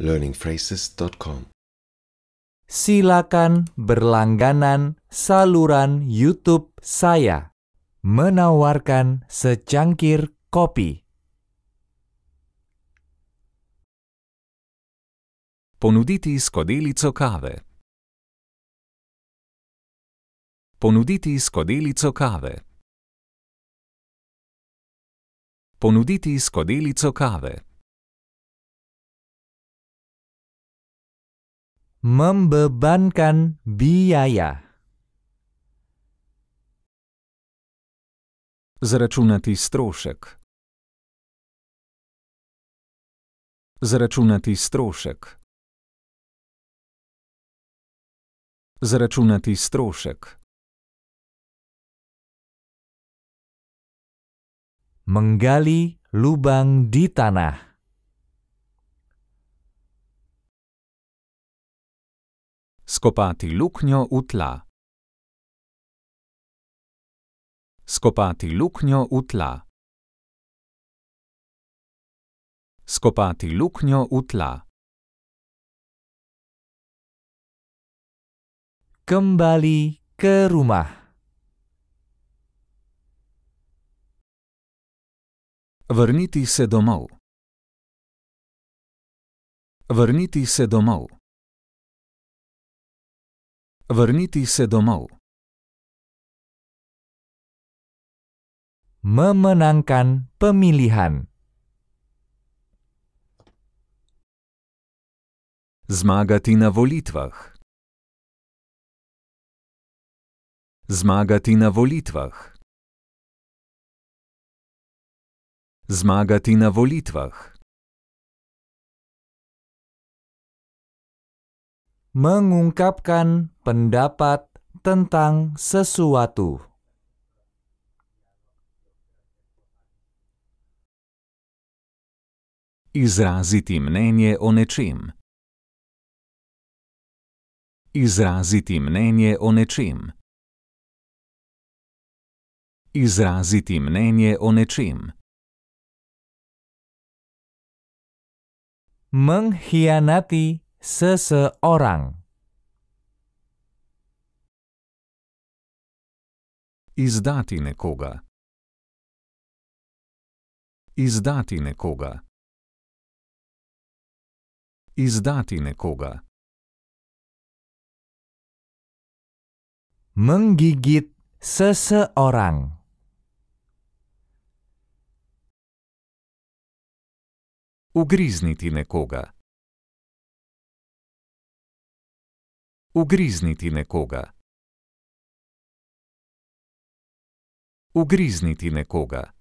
learningphrases.com Silakan berlangganan saluran YouTube saya. Menawarkan secangkir kopi. Ponuditi skodelico kave. Ponuditi skodelico kave. Ponuditi skodelico kave. membebankan biaya. Zračunati strošek. Zračunati strošek. Zračunati strošek. Menggali lubang di tanah. Skopati luknjo v tla. Skopati luknjo v tla. Skopati luknjo v tla. Kembali ke rumah. Vrniti se domov. Vrniti se domov. Vrniti se domov. Memenangkan pemilihan. Zmagati na volitvah. Zmagati na volitvah. Zmagati na volitvah. mengungkapkan pendapat tentang sesuatu. Izraziti mnenje o nečem. Izraziti mnenje o nečem. Izraziti mnenje o nečem. Mengkhianati seseorang. Izdati nekoga. Izdati nekoga. Izdati nekoga. Menggigit seseorang. Ugrizniti nekoga. Ugrizniti nekoga. Ugrizniti nekoga.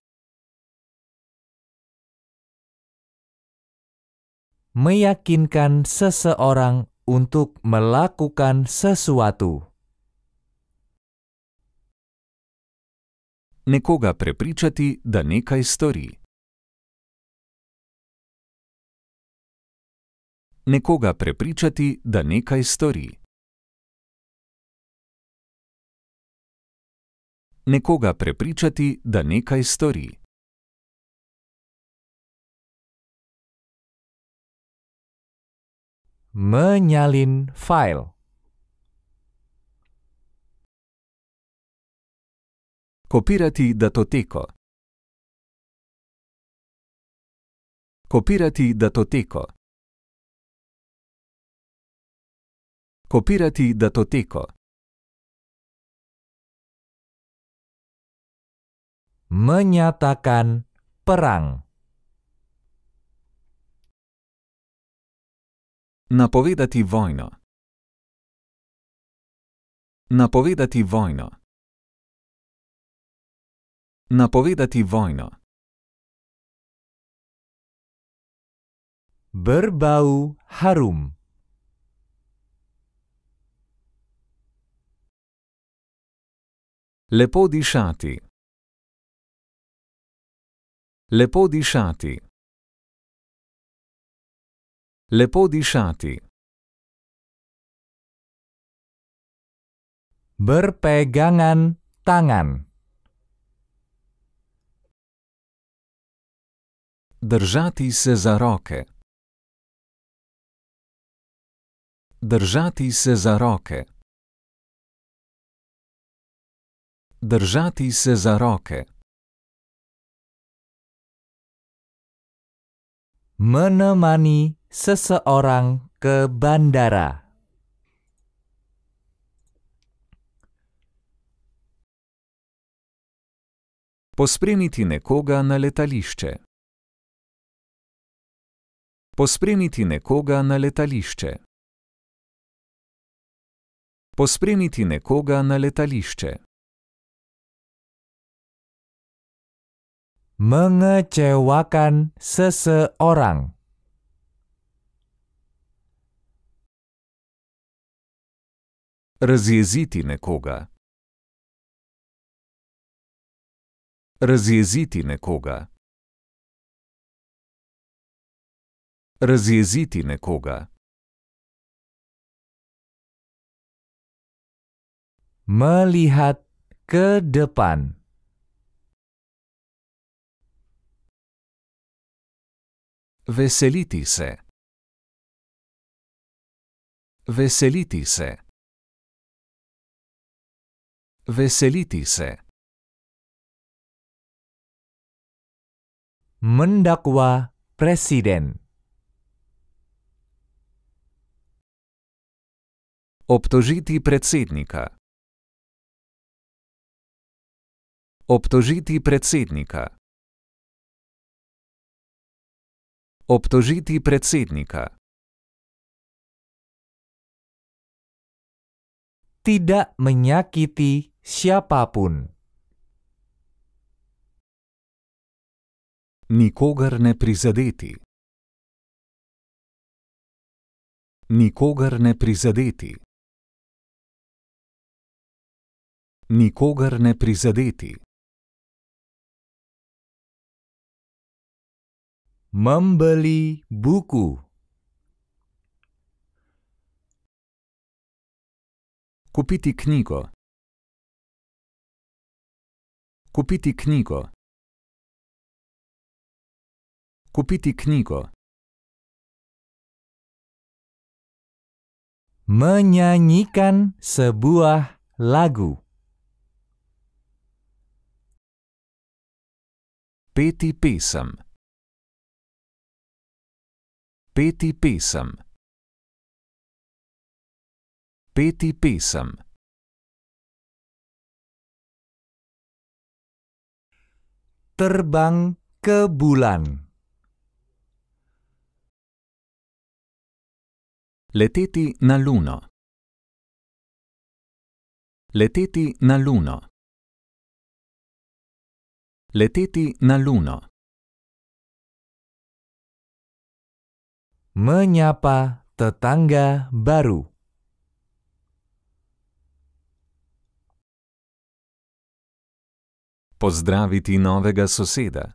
Meyakinkan seseorang untuk melakukan sesuatu. Nekoga prepričati, da nekaj stori. Nekoga prepričati, da nekaj stori. Nekoga prepričati, da nekaj stori. Menjalin file. Kopirati datoteko. Kopirati datoteko. Kopirati datoteko. menyatakan perang. Napovedati vojno. Napovedati vojno. Napovedati vojno. Berbau harum. Lepo dišati. Lepo dišati. Lepo dišati. Berpegangan tangan. Držati se za roke. Držati se za roke. Držati se za roke. menemani seseorang ke bandara. Pospremiti nekoga na letališče. Pospremiti nekoga na letališče. Pospremiti nekoga na letališče. mengecewakan seseorang. Razjeziti nekoga. Razjeziti nekoga. Razjeziti nekoga. Melihat ke depan. Veseliti se. Veseliti se. Veseliti se. Mendakwa presiden. Obtožiti predsednika. Obtožiti predsednika. Obtožiti predsednika. Tidak menyakiti siapapun. Nikogar ne prizadeti. Nikogar ne prizadeti. Nikogar ne prizadeti. Membeli buku. Kupiti knjigo. Kupiti knjigo. Kupiti knjigo. Menyanyikan sebuah lagu. Peti pesem. Peti pesem. Peti pesem. Terbang ke bulan. Leteti na luno. Leteti na luno. Leteti na luno. menyapa tetangga baru. Pozdraviti novega soseda.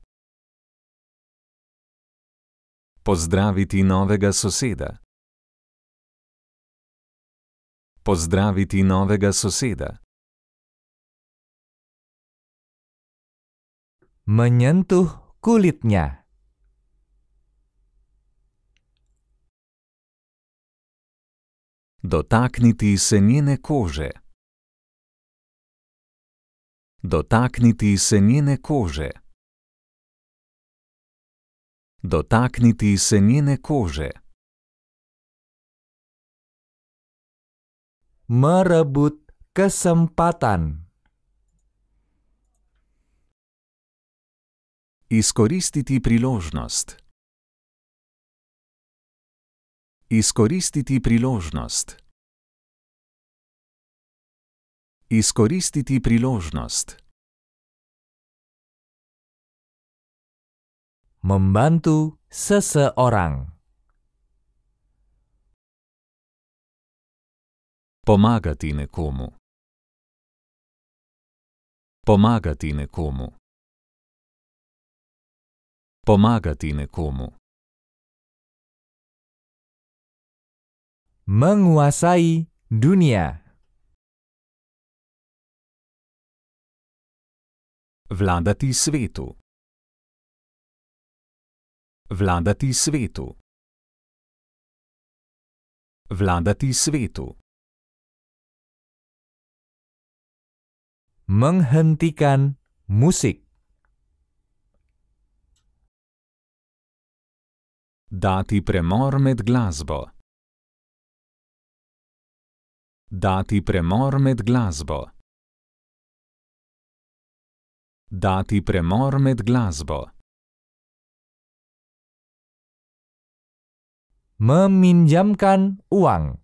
Pozdraviti novega soseda. Pozdraviti novega soseda. Menyentuh kulitnya. Dotakniti se njene kože. Dotakniti se njene kože. Dotakniti se njene kože. Merebut kesempatan. Izkoristiti priložnost. Izkoristiti priložnost. Izkoristiti priložnost. Membantu seseorang. Pomagati nekomu. Pomagati nekomu. Pomagati nekomu. menguasai dunia. Vladati svetu. Vladati svetu. Vladati svetu. Menghentikan musik. Dati premor med glasbo. Dati premor med glasbo. Dati premor med glasbo. Meminjamkan uang.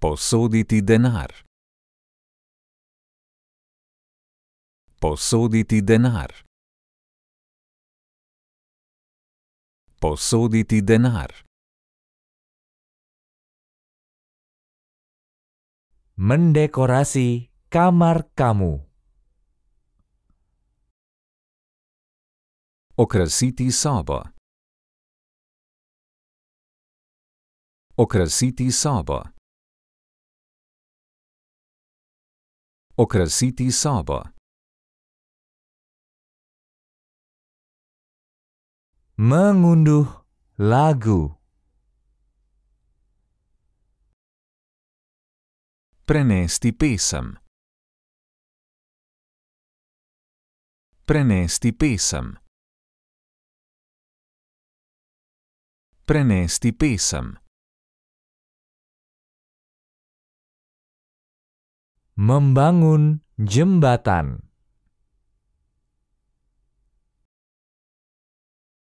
Posoditi denar. Posoditi denar. Posoditi denar. Mendekorasi kamar kamu. Okrasiti sobo. Okrasiti sobo. Okrasiti sobo. mengunduh lagu. Prenesti pesem. Prenesti pesem. Prenesti pesem. Membangun jembatan.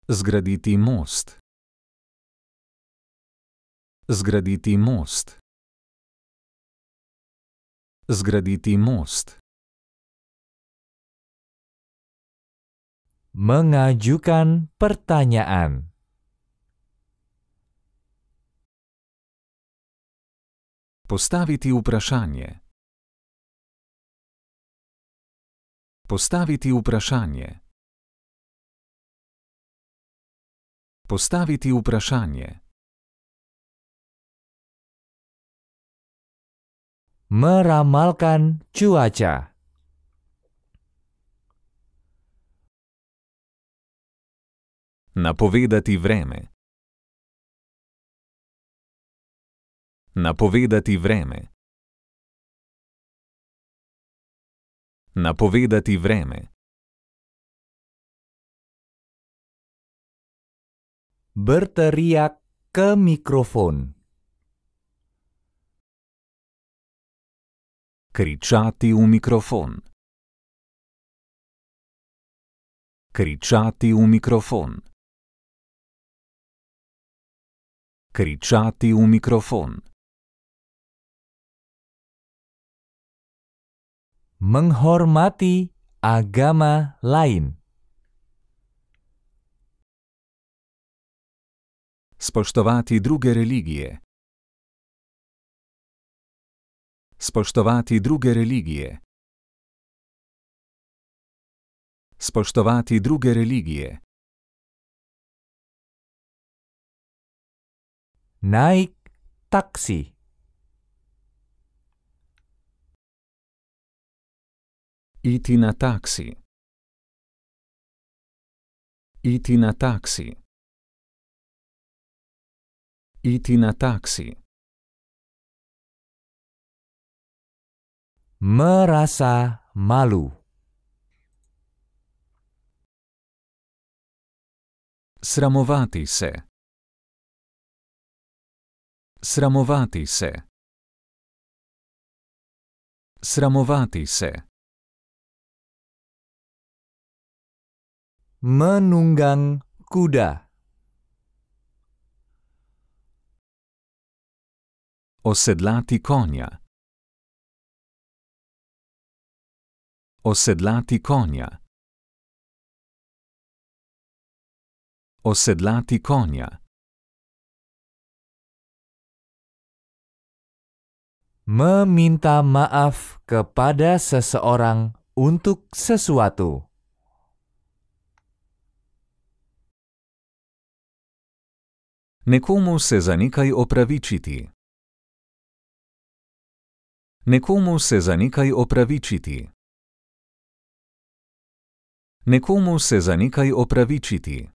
Zgraditi most. Zgraditi most. Zgraditi most. Mengajukan pertanyaan. Postaviti vprašanje. Postaviti vprašanje. Postaviti vprašanje. Meramalkan cuaca. Napovedati vreme. Napovedati vreme. Napovedati vreme. berteriak ke mikrofon. Kricati u mikrofon. Kricati u mikrofon. Kricati u mikrofon. Menghormati agama lain. spoštovati druge religije. Spoštovati druge religije. Spoštovati druge religije. Naj taksi. Iti na taksi. Iti na taksi. iti na taksi. Merasa malu. Sramovati se. Sramovati se. Sramovati se. Menunggang kuda. Osedlati konja. Osedlati konja. Osedlati konja. Meminta maaf kepada seseorang untuk sesuatu. Nekomu se za nekaj opravičiti. Nekomu se za nekaj opravičiti. Nekomu se za nekaj opravičiti.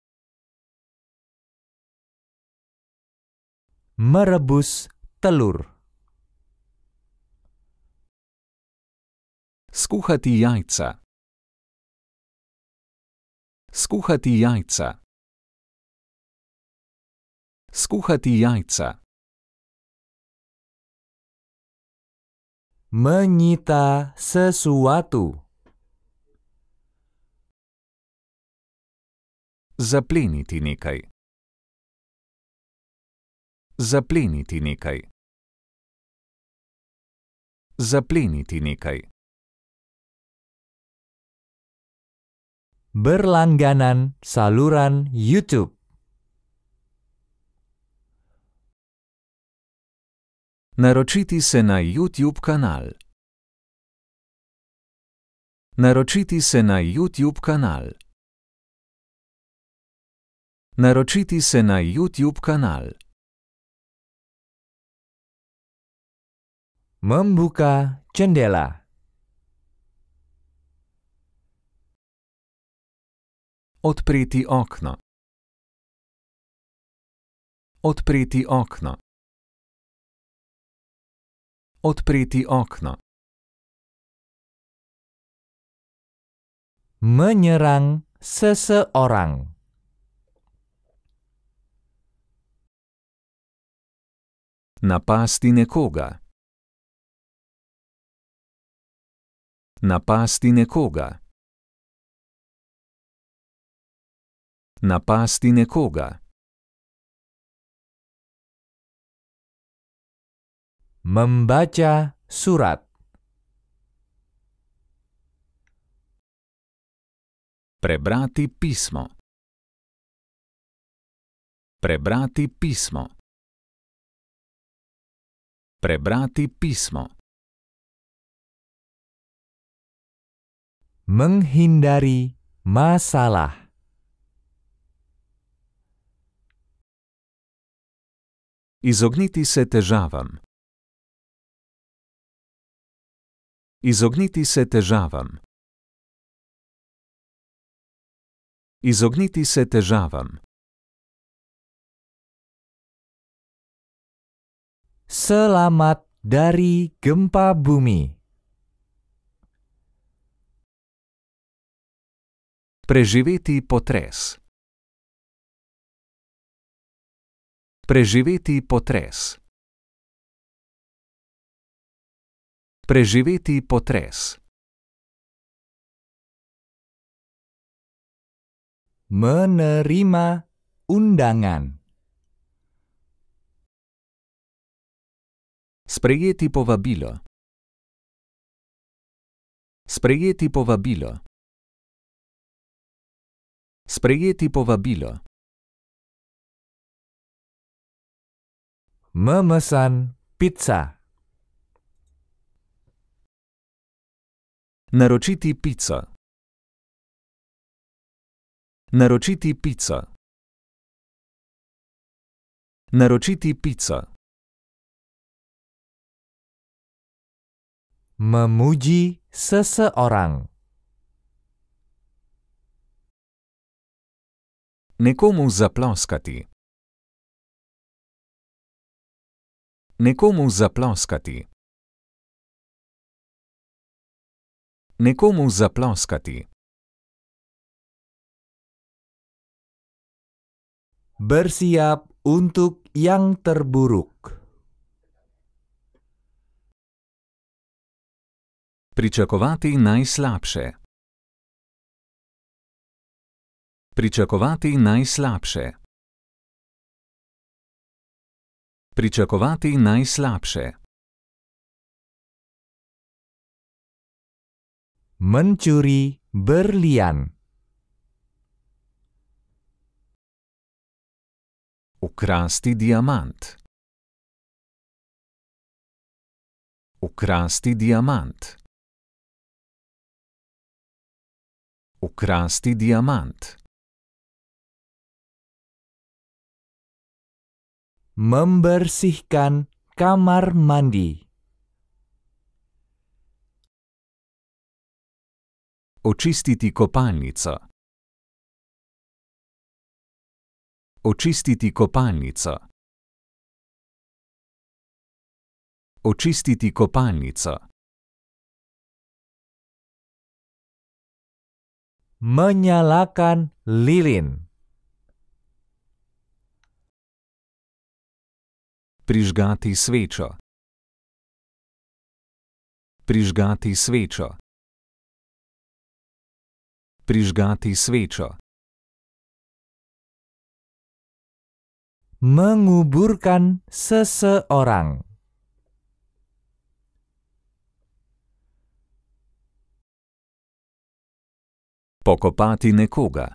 Marabus talur. Skuhati jajca. Skuhati jajca. Skuhati jajca. menyita sesuatu. Zapliniti nekaj. Zapliniti nekaj. Zapliniti nekaj. Berlangganan saluran YouTube. Naročiti se na YouTube kanal. Naročiti se na YouTube kanal. Naročiti se na YouTube kanal. Membuka jendela. Odpreti okno. Odpreti okno odpreti okno. Menjerang seseorang. Napasti nekoga. Napasti nekoga. Napasti nekoga. Membaca surat Prebrati pismo Prebrati pismo Prebrati pismo Menghindari masalah Izogniti se težavam Izogniti se težavam. Izogniti se težavam. Selamat dari gempa bumi. Preživeti potres. Preživeti potres. Preživeti potres. Menerima undangan. Sprejeti povabilo. Sprejeti povabilo. Sprejeti povabilo. Memesan pizza. Naročiti pico. Naročiti pico. Naročiti pico. Memuji seseorang. Nekomu zaploskati. Nekomu zaploskati. nekomu zaploskati. Bersiap untuk yang terburuk. Pričakovati najslabše. Pričakovati najslabše. Pričakovati najslabše. mencuri berlian. Ukrasti diamant. Ukrasti diamant. Ukrasti diamant. Membersihkan kamar mandi. Očistiti kopalnico. Očistiti kopalnico. Očistiti kopalnico. Menjalakan lilin. Prižgati svečo. Prižgati svečo prižgati svečo. Menguburkan seseorang. Pokopati nekoga.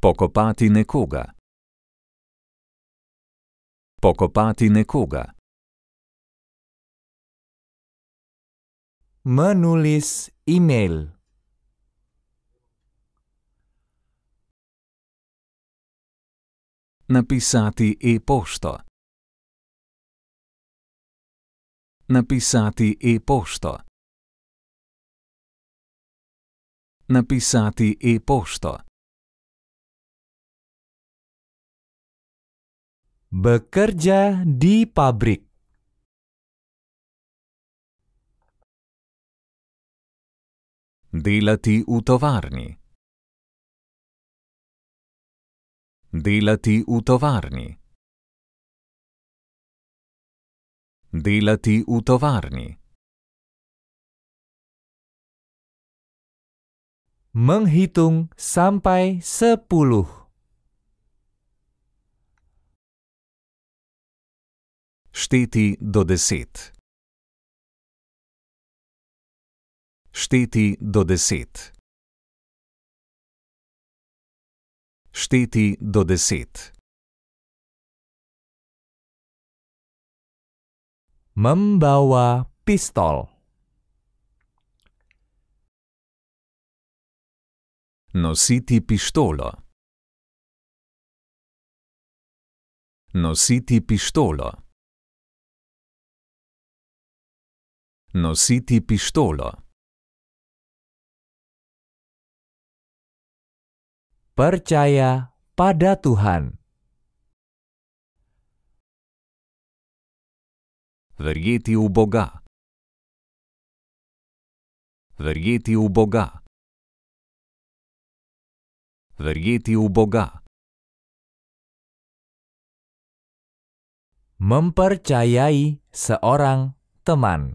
Pokopati nekoga. Pokopati nekoga. Menulis E-mail. Napisati e-pošto. Napisati e-pošto. Napisati e-pošto. Bekerja di pabrik. Delati v tovarni. Delati v tovarni. Delati v tovarni. Menghitung sampai sepuluh. Šteti do deset. Šteti do deset. Šteti do deset. Membawa pistol. Nositi pištolo. Nositi pištolo. Nositi pištolo. Percaya pada Tuhan. Vergiti u Boga. Vergiti u Boga. Vergiti u Boga. Mempercayai seorang teman.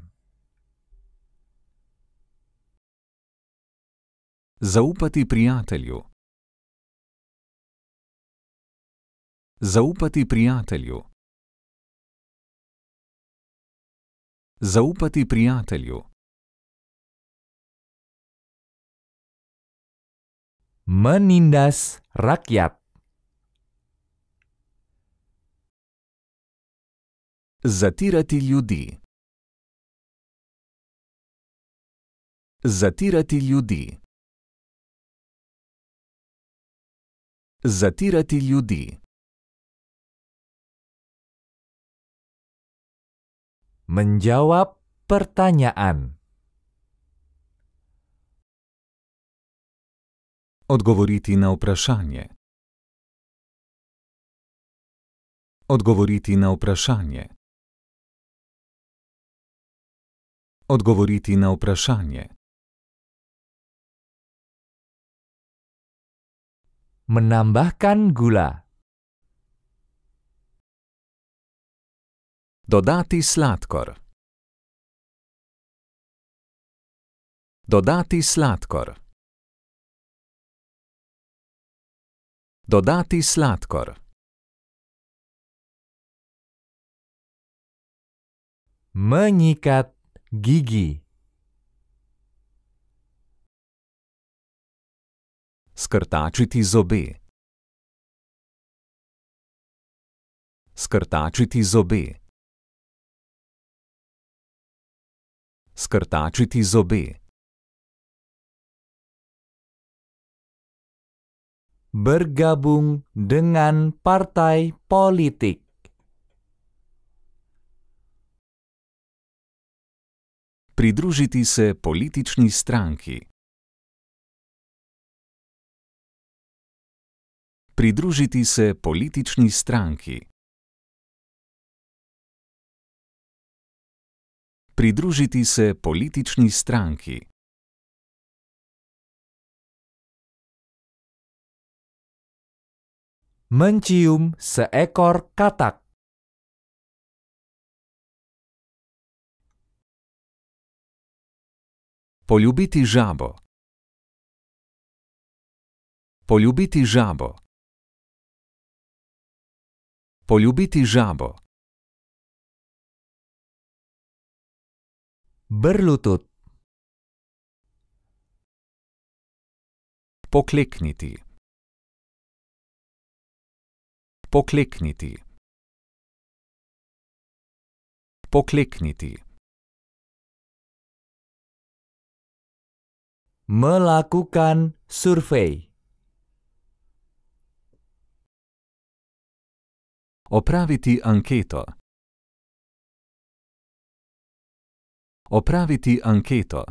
Zaupati prijatelju. Zaupati prijatelju. Zaupati prijatelju. Menindas rakyat. Zatirati ljudi. Zatirati ljudi. Zatirati ljudi. Menjawab pertanyaan. Odgovoriti na vprašanje. Odgovoriti na vprašanje. Odgovoriti na vprašanje. Menambahkan gula. Dodati sladkor. Dodati sladkor. Dodati sladkor. Menjikat gigi. Skrtačiti zobe. Skrtačiti zobe. skrtačiti zobe. Bergabung dengan partai politik. Pridružiti se politični stranki. Pridružiti se politični stranki. pridružiti se politični stranki. Mencium se ekor katak. Poljubiti žabo. Poljubiti žabo. Poljubiti žabo. Berlutut. Poklekniti. Poklekniti. Poklekniti. Melakukan survei. Opraviti anketo. Opraviti anketo.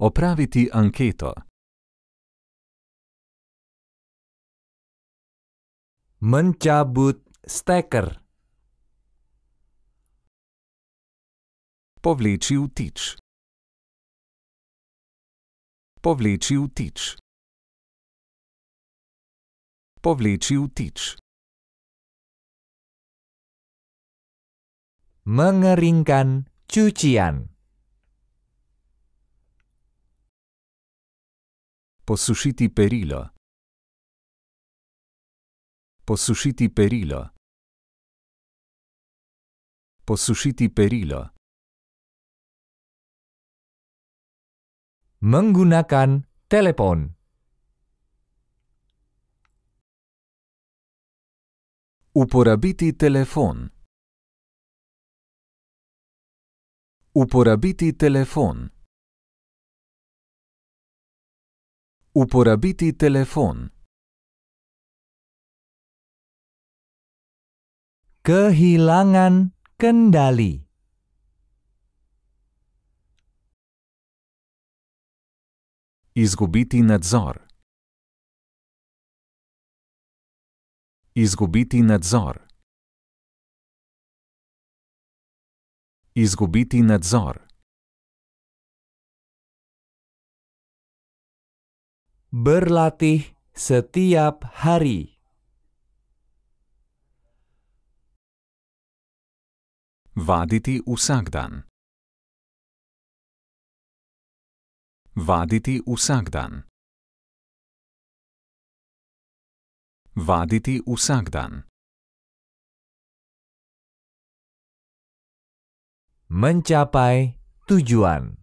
Opraviti anketo. Mencabut steker. Povleči vtič. Povleči vtič. Povleči vtič. mengeringkan cucian. Posusiti perilo. Posusiti perilo. Posusiti perilo. Menggunakan telepon. Uporabiti telefon. Uporabiti telefon. Uporabiti telefon. Kehilangan kendali. Izgubiti nadzor. Izgubiti nadzor. izgubiti nadzor. Berlatih setiap hari. Vaditi vsak dan. Vaditi vsak dan. Vaditi vsak dan. mencapai tujuan.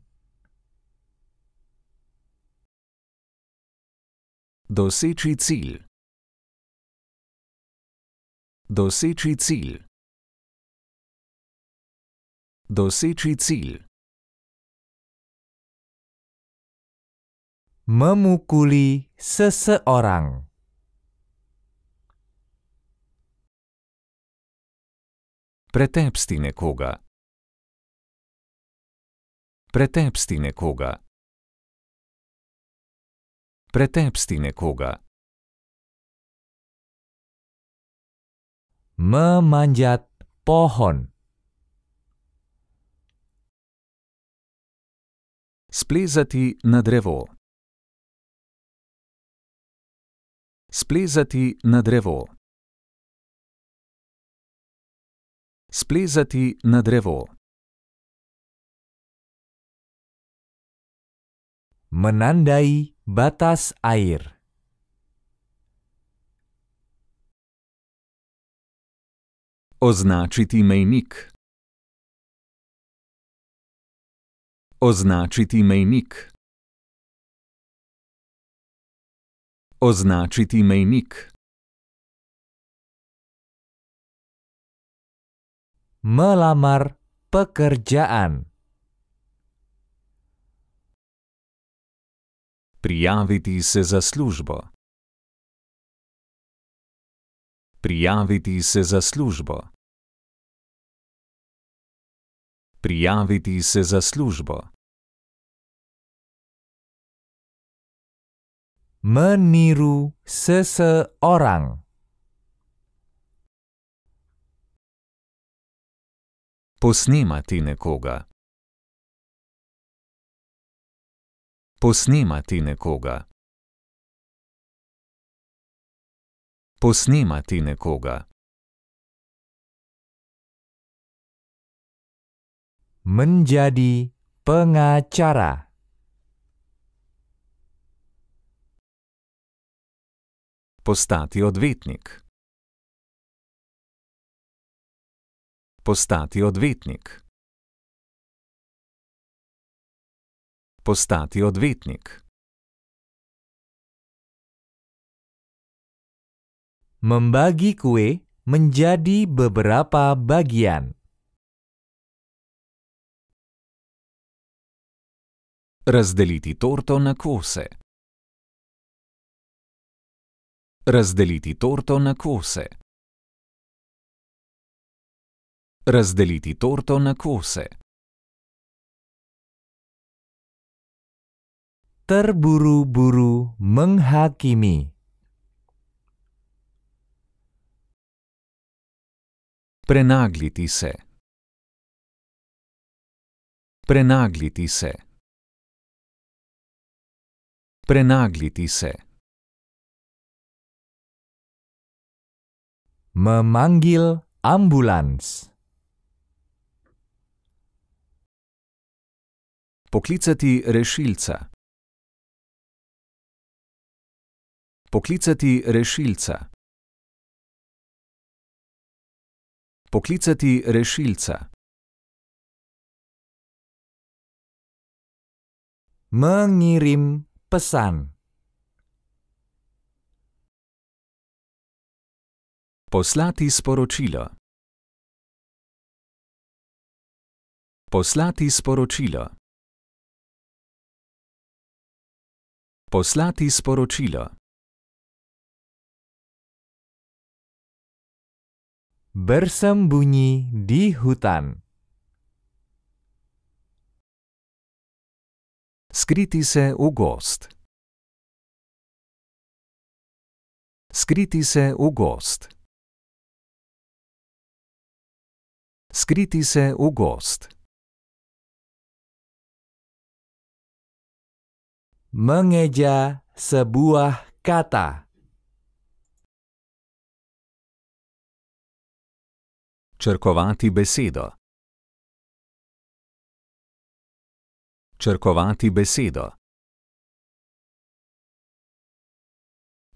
dosis cilj. dosis cilj. Doseči cilj. Memukuli seseorang. Pretepsti nekoga. Pretepsti nekoga. Pretepsti nekoga. Memanjat pohon. Splezati na drevo. Splezati na drevo. Splezati na drevo. menandai batas air. Označiti mejnik. Označiti mejnik. Označiti mejnik. Melamar pekerjaan. Prijaviti se za službo. Prijaviti se za službo. Prijaviti se za službo. Meniru ses orang. Posnemati nekoga. Posnemati nekoga. Posnemati nekoga. Menjadi pengacara. Postati odvetnik. Postati odvetnik. postati odvetnik. Membagi kue menjadi beberapa bagian. Razdeliti torto na kose. Razdeliti torto na kose. Razdeliti torto na kose. terburu-buru menghakimi. Prenagliti se. Prenagliti se. Prenagliti se. Memanggil ambulans. Poklicati rešilca. Poklicati rešilca. Poklicati rešilca. Mengirim pesan. Poslati sporočilo. Poslati sporočilo. Poslati sporočilo. bersembunyi di hutan. Skriti se u gost. Skriti se u gost. Skriti u gost. Mengeja sebuah kata. Črkovati besedo. Črkovati besedo.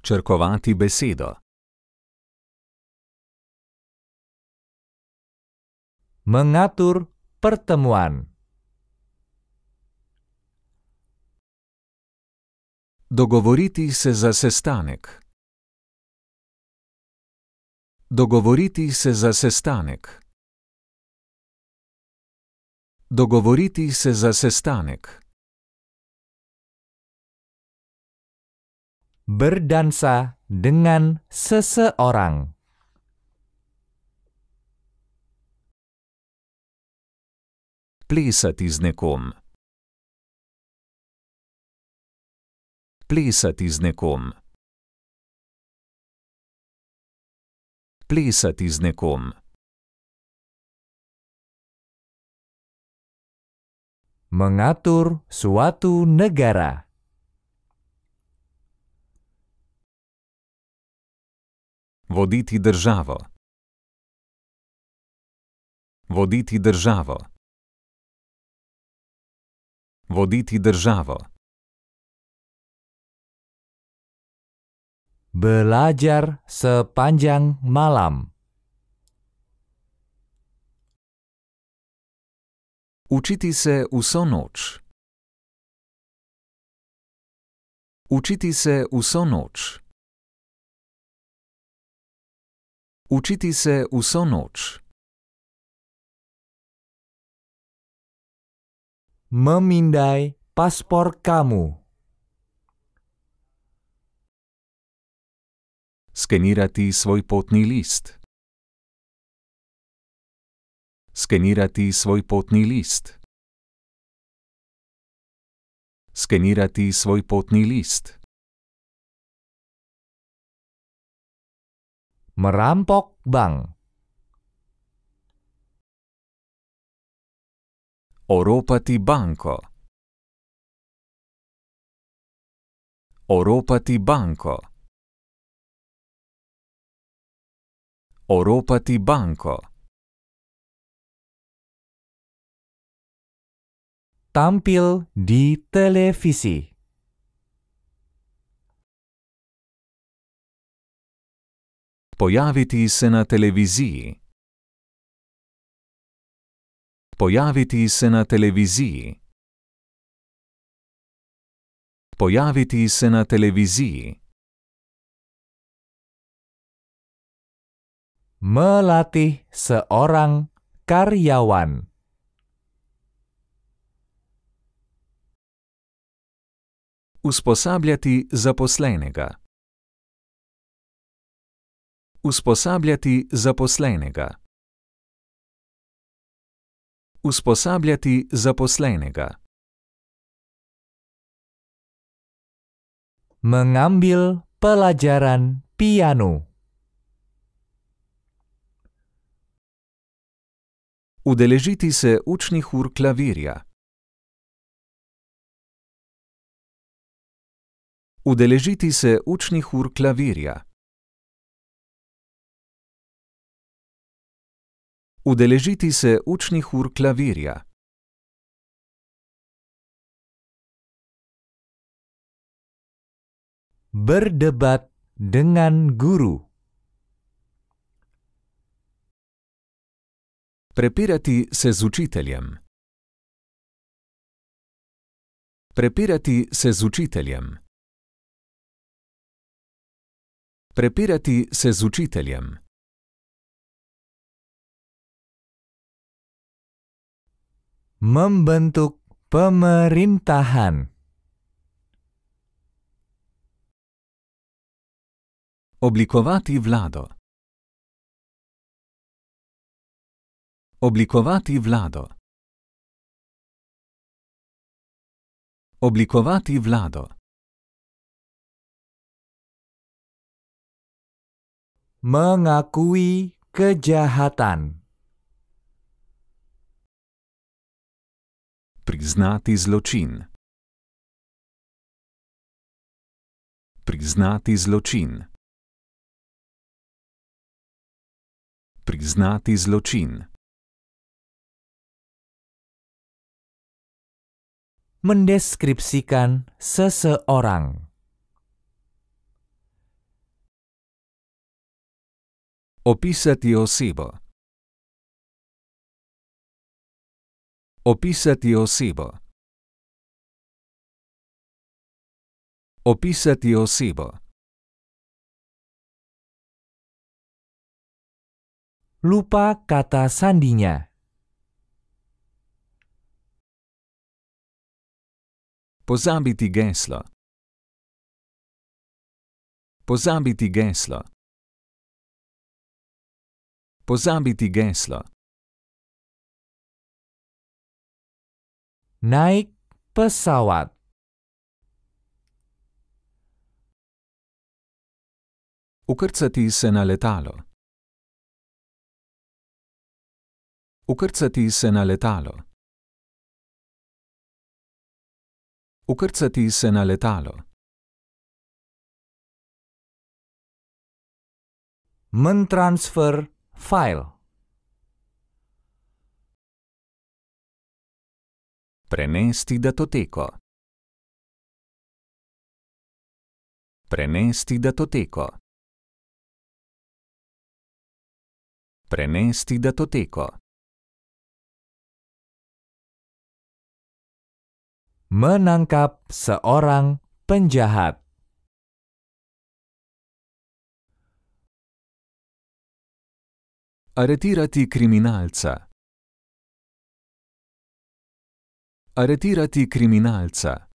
Črkovati besedo. Mengatur pertemuan. Dogovoriti se za sestanek. Dogovoriti se za sestanek. Dogovoriti se za sestanek. Berdansa dengan seseorang. Plesati z nekom. Plesati z nekom. plesati z nekom. Mengatur suatu negara. Voditi državo. Voditi državo. Voditi državo. Belajar sepanjang malam. Učiti se uso noč. Učiti se uso noč. Učiti se uso noč. Memindai paspor kamu. skenirati svoj potni list. Skenirati svoj potni list. Skenirati svoj potni list. Merampok bank. Oropati banko. Oropati banko. Oropati banko. Tampil di televisi. Pojaviti se na televiziji. Pojaviti se na televiziji. Pojaviti se na televiziji. melatih seorang karyawan. Usposabljati zaposlenega. Usposabljati zaposlenega. Usposabljati zaposlenega. Mengambil pelajaran piano. Udeležiti se učnih ur klavirja. Udeležiti se učnih ur klavirja. Udeležiti se učnih ur klavirja. Berdebat dengan guru. Prepirati se z učiteljem. Prepirati se z učiteljem. Prepirati se z učiteljem. Membentuk pemerintahan. Oblikovati vlado. Oblikovati vlado. Oblikovati vlado. Mengakui kejahatan. Priznati zločin. Priznati zločin. Priznati zločin. mendeskripsikan seseorang. Opisati osebo. Opisati osebo. Opisati osebo. Lupa kata sandinya. Pozabiti geslo. Pozabiti geslo. Pozabiti geslo. Naik pesawat. Ukrcati se na letalo. Ukrcati se na letalo. Ukrcati se na letalo. Mn transfer file. Prenesti datoteko. Prenesti datoteko. Prenesti datoteko. menangkap seorang penjahat. Aretirati kriminalca. Aretirati kriminalca.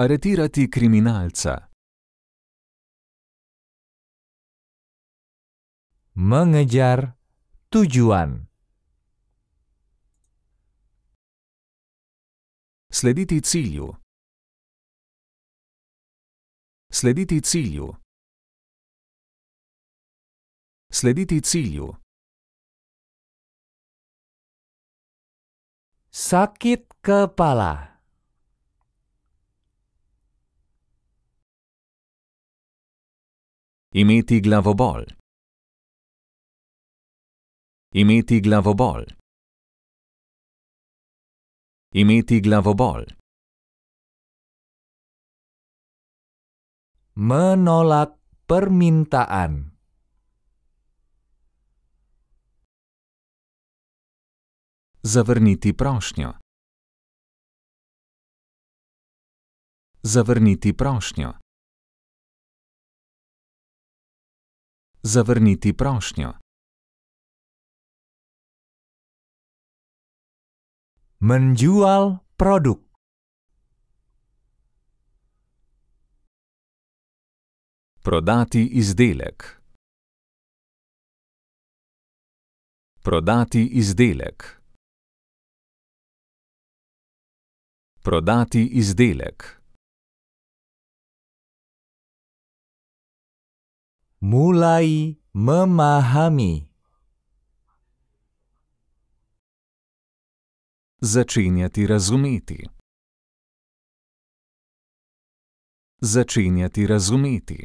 Arretirati criminalza. Mengejar tujuan. Slediti cilju. Slediti cilju. Slediti cilju. Sakit kepala. Imeti glavobol. Imeti glavobol. Imeti glavobol. Menolak permintaan. Zavrniti prošnjo. Zavrniti prošnjo. Zavrniti prošnjo. menjual produk. Prodati izdelek. Prodati izdelek. Prodati izdelek. Mulai memahami. Začenjati razumeti. Začenjati razumeti.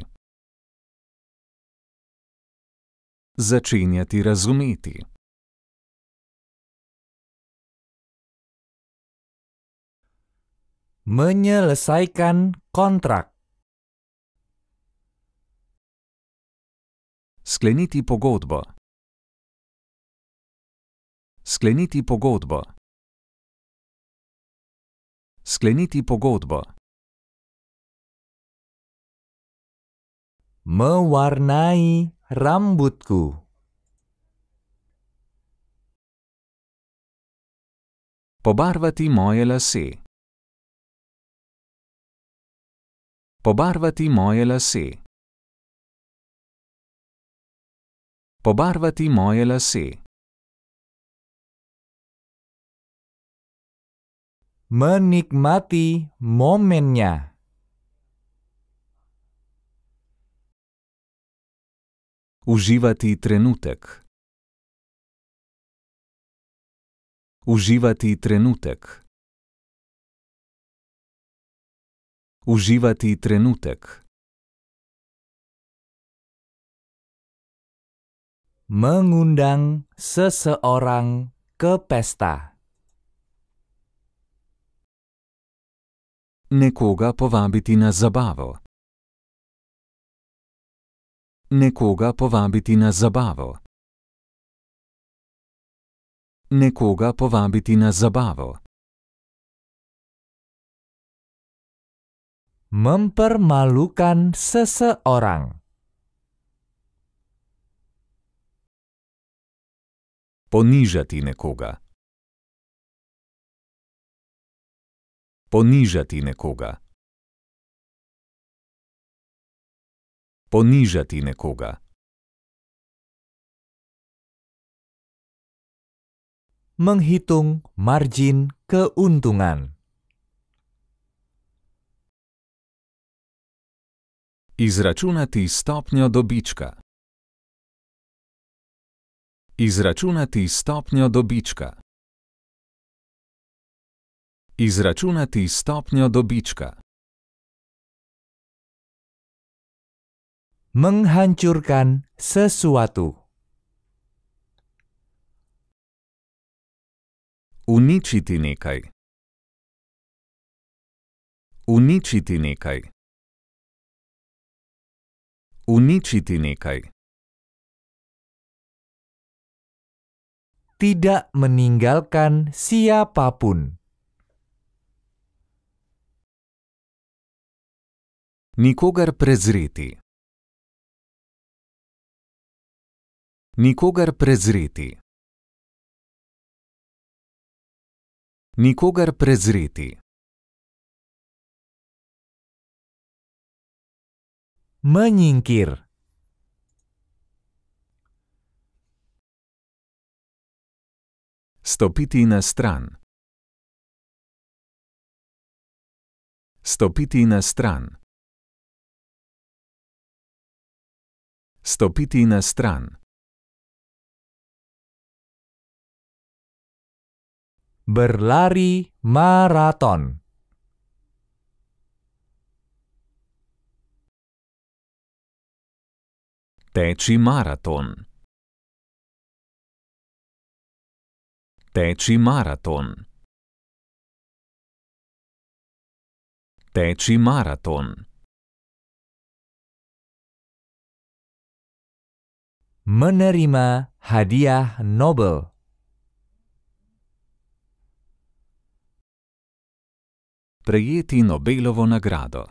Začenjati razumeti. Menyelesaikan kontrak. Skleniti pogodbo. Skleniti pogodbo. Skleniti pogodbo. Mwarnai rambutku. Pobarvati moje lase. Pobarvati moje lase. Pobarvati moje lase. menikmati momennya. Uživati trenutek. Uživati trenutek. Uživati trenutek. Mengundang seseorang ke pesta. Nekoga povabiti na zabavo. Nekoga povabiti na zabavo. Nekoga povabiti na zabavo. Mempermalukan seseorang. Ponižati nekoga. Ponižati nekoga. Ponižati nekoga. Menghitung margin keuntungan. Izračunati stopnjo dobička. Izračunati stopnjo dobička. Izračunati stopnjo dobička. Menghancurkan sesuatu. Uničiti nekaj. Uničiti nekaj. Uničiti nekaj. Tidak meninggalkan siapapun. Nikogar prezreti. Nikogar prezreti. Nikogar prezreti. Menjinkir. Stopiti na stran. Stopiti na stran. Stopiti na stran. Berlari maraton. Teči maraton. Teči maraton. Teči maraton. menerima hadiah Nobel. Prejeti Nobelovo nagrado.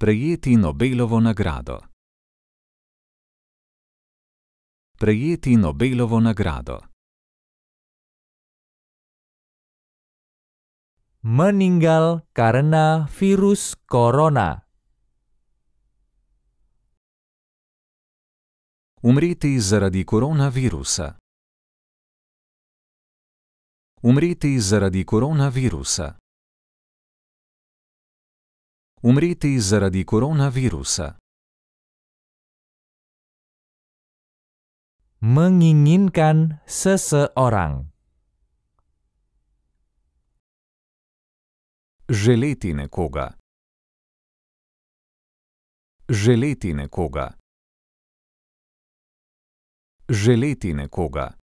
Prejeti Nobelovo nagrado. Prejeti Nobelovo nagrado. Meninggal karena virus corona. Umreti zaradi koronavirusa. Umreti zaradi koronavirusa. Umreti zaradi koronavirusa. Menginginkan seseorang. Želeti nekoga. Želeti nekoga želeti nekoga.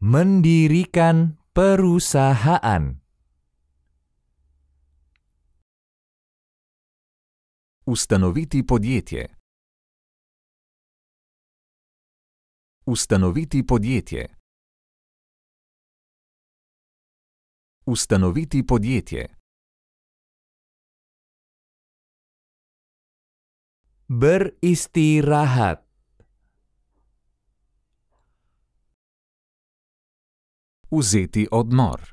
Mendirikan perusahaan. Ustanoviti podjetje. Ustanoviti podjetje. Ustanoviti podjetje. beristirahat. Uzeti odmor.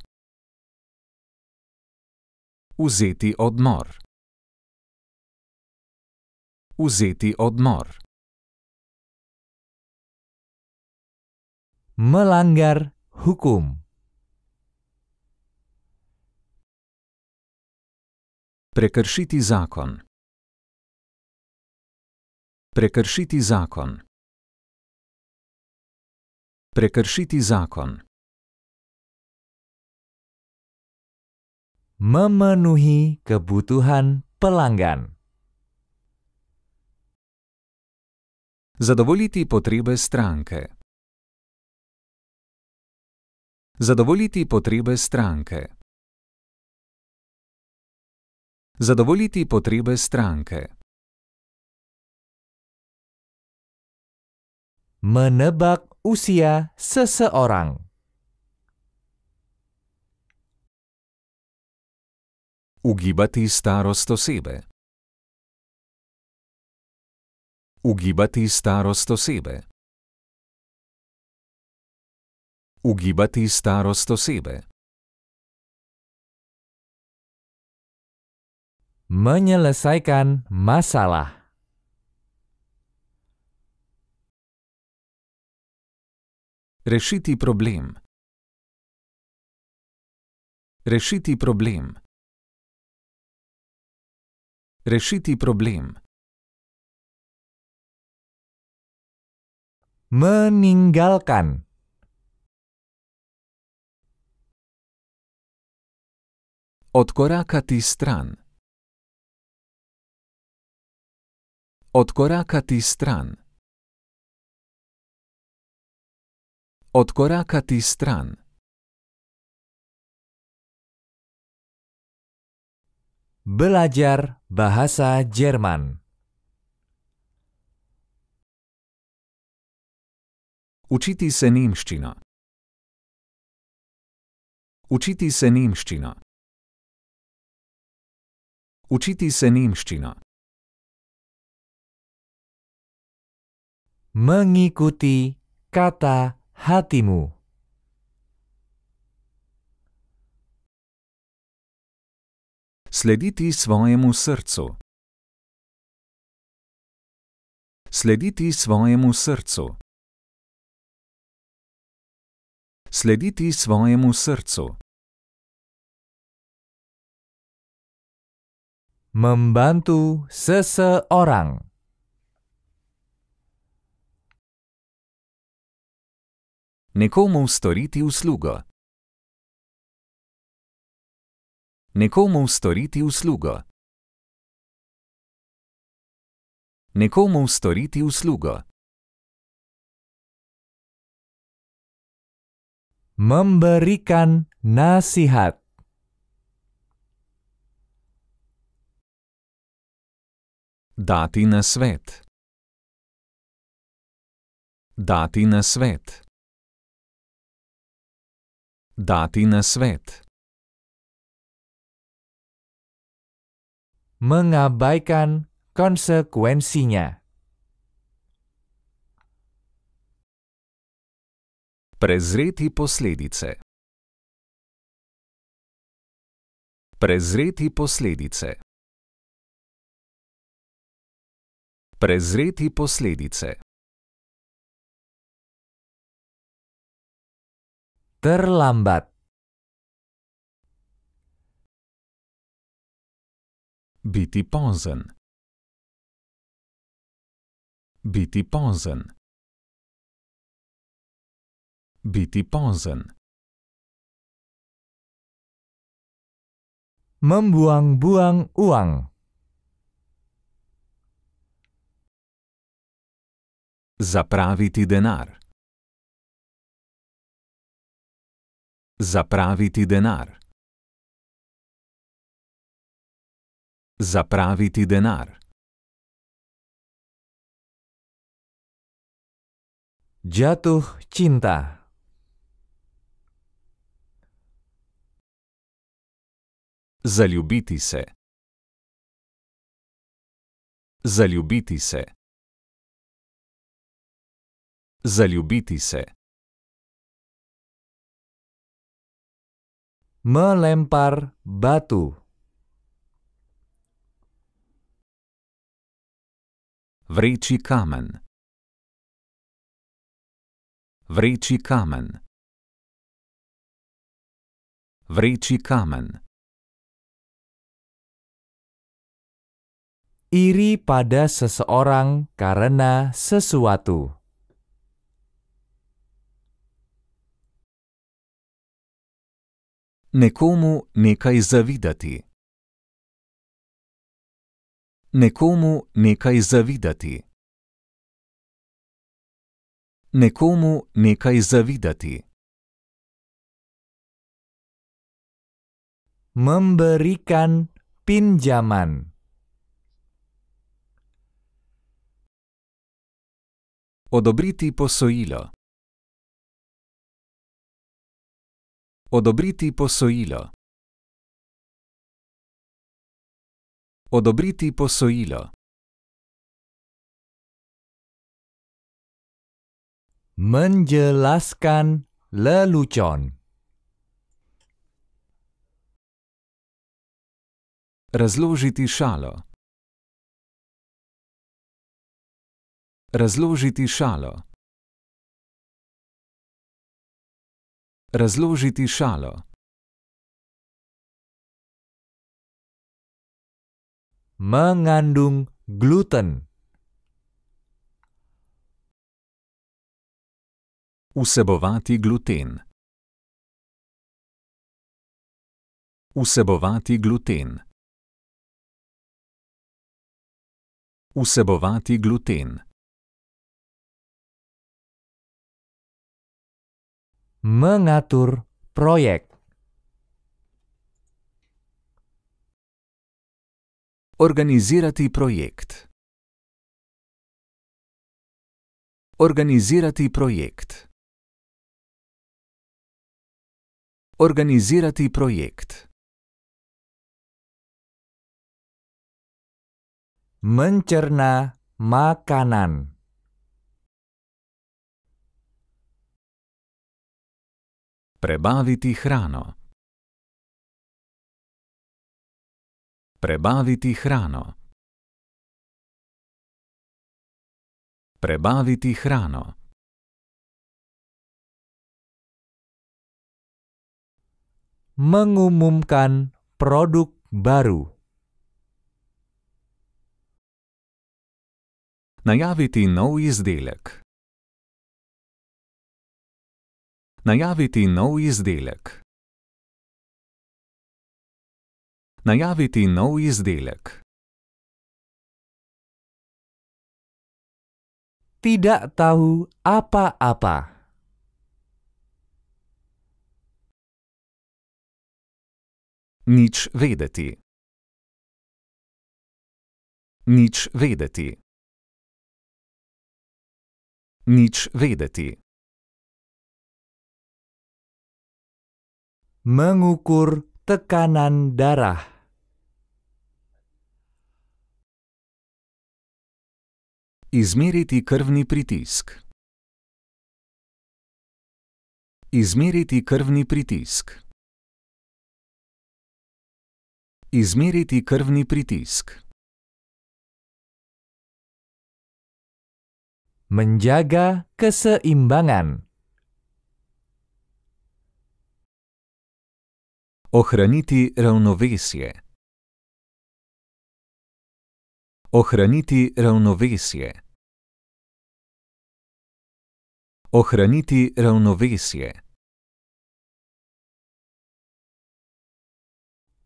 Uzeti odmor. Uzeti odmor. Melanggar hukum. Prekršiti zakon. Prekršiti zakon. Prekršiti zakon. Memenuhi kebutuhan pelanggan. Zadovoljiti potrebe stranke. Zadovoljiti potrebe stranke. Zadovoljiti potrebe stranke. Menebak usia seseorang. Ugibati starosto sebe. Ugibati starosto sebe. Ugibati starosto sebe. Menyelesaikan masalah. Rešiti problem. Rešiti problem. Rešiti problem. Meninggalkan. Odkorakati stran. Odkorakati stran. Odkorakati stran. Belajar bahasa Jerman. Učiti se nemščino. Učiti se nemščino. Učiti se nemščino. Mengikuti kata hatimu Slediti svojemu srcu. Slediti svojemu srcu. Slediti svojemu srcu. Membantu seseorang. Nekomu storiti uslugo. Nekomu storiti uslugo. Nekomu storiti uslugo. Memberikan nasihat. Dati na svet. Dati na svet. Dati na svet. Mengabaikan konsekuensinya. Prezreti posledice. Prezreti posledice. Prezreti posledice. terlambat. Biti ponsen. Biti ponsen. Biti ponsen. Membuang-buang uang. Zapraviti denar. Zapraviti denar. Zapraviti denar. Jatuh cinta. Zaljubiti se. Zaljubiti se. Zaljubiti se. melempar batu. Vrici kamen. Vrici kamen. Vrici kamen. Iri pada seseorang karena sesuatu. Nekomu nekaj zavidati. Nekomu nekaj zavidati. Nekomu nekaj zavidati. Memberikan pinjaman. Odobriti posojilo. Odobriti posojilo. Odobriti posojilo. Menjelaskan lelučon. Razložiti šalo. Razložiti šalo. Razložiti šalo. Mengandung gluten. Vsebovati gluten. Vsebovati gluten. Vsebovati gluten. Mengatur proyek. Organizirati projekt. Organizirati projekt. Organizirati projekt. Mencerna makanan. Prebaviti hrano. Prebaviti hrano. Prebaviti hrano. Mengumumkan produk baru. Najaviti nov izdelek. Najaviti nov izdelek. Najaviti nov izdelek. Tidak tahu apa-apa. Nič vedeti. Nič vedeti. Nič vedeti. mengukur tekanan darah. Izmeriti krvni pritisk. Izmeriti krvni pritisk. Izmeriti krvni pritisk. Menjaga keseimbangan. Ohraniti ravnovesje. Ohraniti ravnovesje. Ohraniti ravnovesje.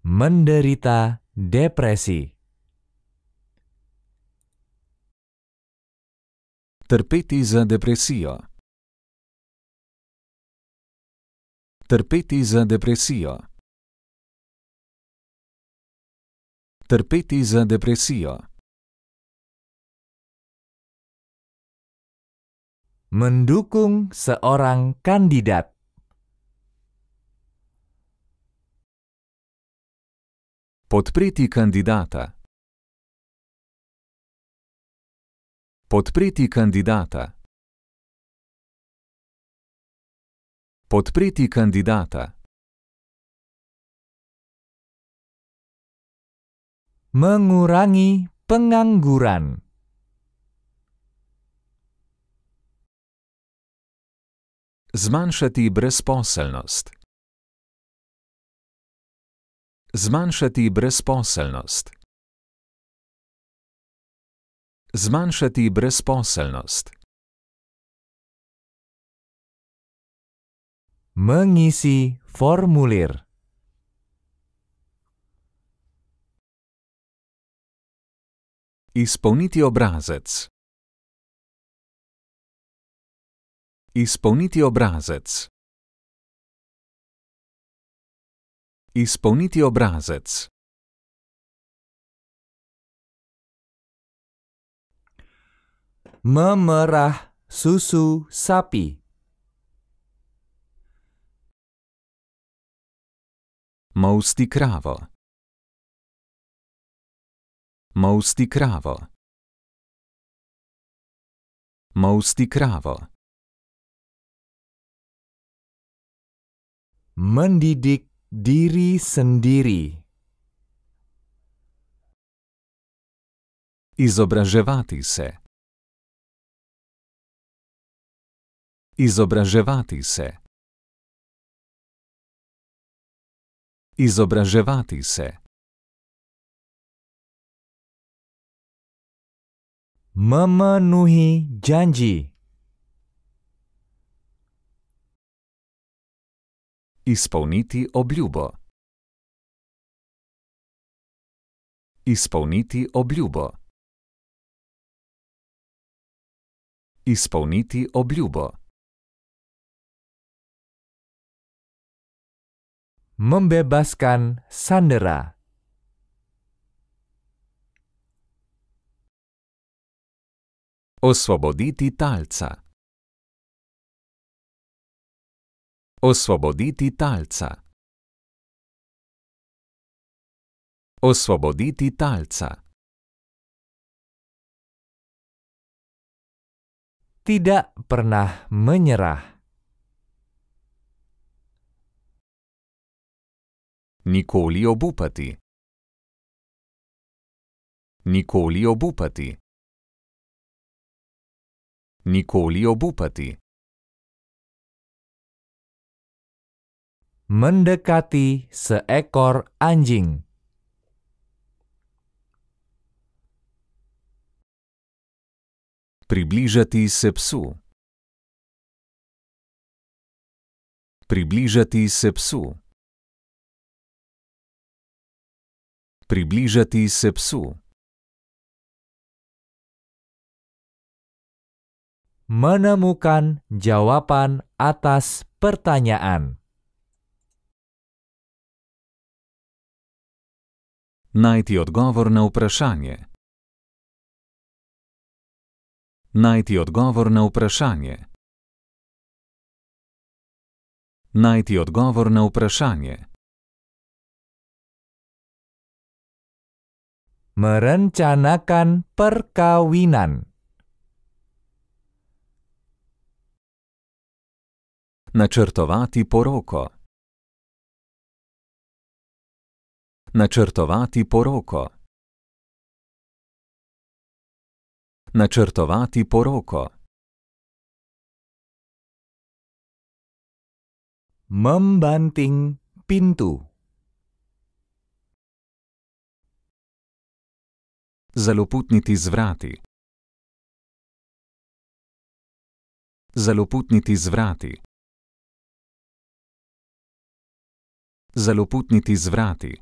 Menderita depresi. Trpeti za depresijo. Trpeti za depresijo. Trpeti za depresijo. Mendukung seorang kandidat. Podpreti kandidata. Podpreti kandidata. Podpreti kandidata. mengurangi pengangguran. Zmanjšati brezposelnost. Zmanjšati brezposelnost. Zmanjšati brezposelnost. Mengisi formulir. Izpolniti obrazec. Izpolniti obrazec. Izpolniti obrazec. Mmra susu sapi. Mosti kravo. Mosti kravo. Mosti kravo. Mendidik diri sendiri. Izobraževati se. Izobraževati se. Izobraževati se. memenuhi janji. Izpolniti obljubo. Izpolniti obljubo. Izpolniti obljubo. Membebaskan sandera. Osvoboditi talca. Osvoboditi talca. Osvoboditi talca. Tidak pernah menyerah. Nikoli obupati. Nikoli obupati nikoli obupati. Mendekati seekor anjing. Približati se psu. Približati se psu. Približati se psu. menemukan jawaban atas pertanyaan. Najti odgovor na upraszanie. Najti odgovor na upraszanie. Najti odgovor na upraszanie. Merencanakan perkawinan. Načrtovati poroko. Načrtovati poroko. Načrtovati poroko. Membanting pintu. Zaloputniti z vrati. Zaloputniti z vrati. zaloputniti z vrati.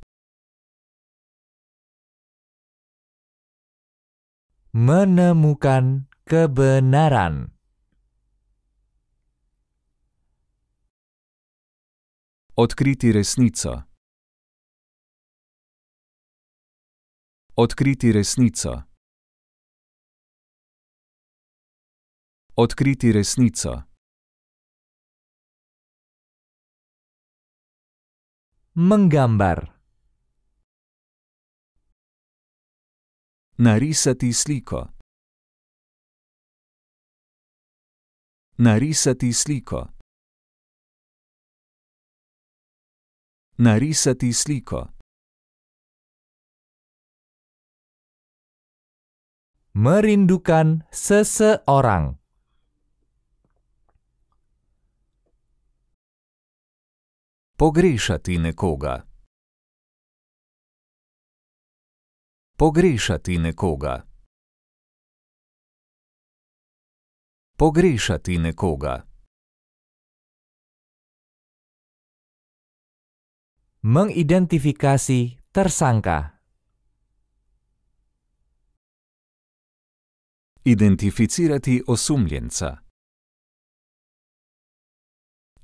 Menemukan kebenaran. Odkriti resnico. Odkriti resnico. Odkriti resnico. Menggambar. Narisati sliko. Narisati sliko. Narisati sliko. Merindukan seseorang. Pogrešati nekoga. Pogrešati nekoga. Pogrešati nekoga. Mengidentifikasi tersangka. Identificirati osumljenca.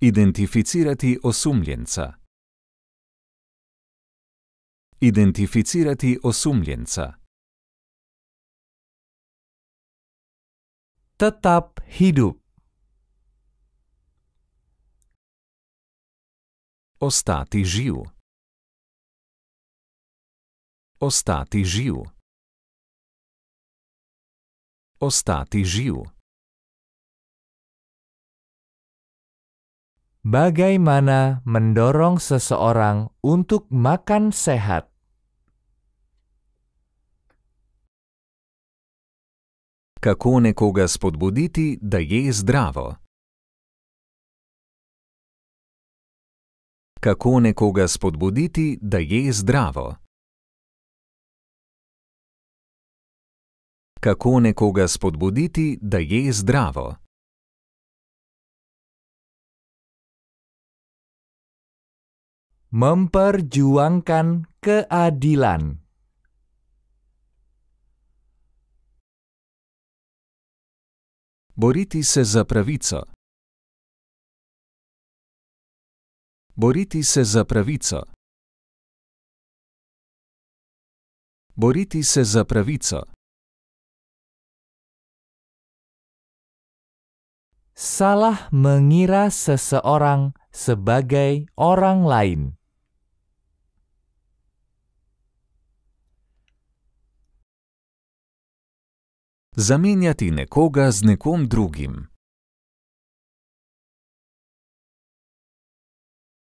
Identificirati osumljenca. Identificirati osumljenca. Tetap hidup. Ostati živ. Ostati živ. Ostati živ. Bagaimana mendorong seseorang untuk makan sehat? Kako nekoga spodbuditi, da je zdravo? Kako nekoga spodbuditi, da je zdravo? Kako nekoga spodbuditi, da je zdravo? memperjuangkan keadilan. Boriti se za pravico. Boriti se za pravico. Boriti se za pravico. Salah mengira seseorang sebagai orang lain. Zamenjati nekoga z nekom drugim.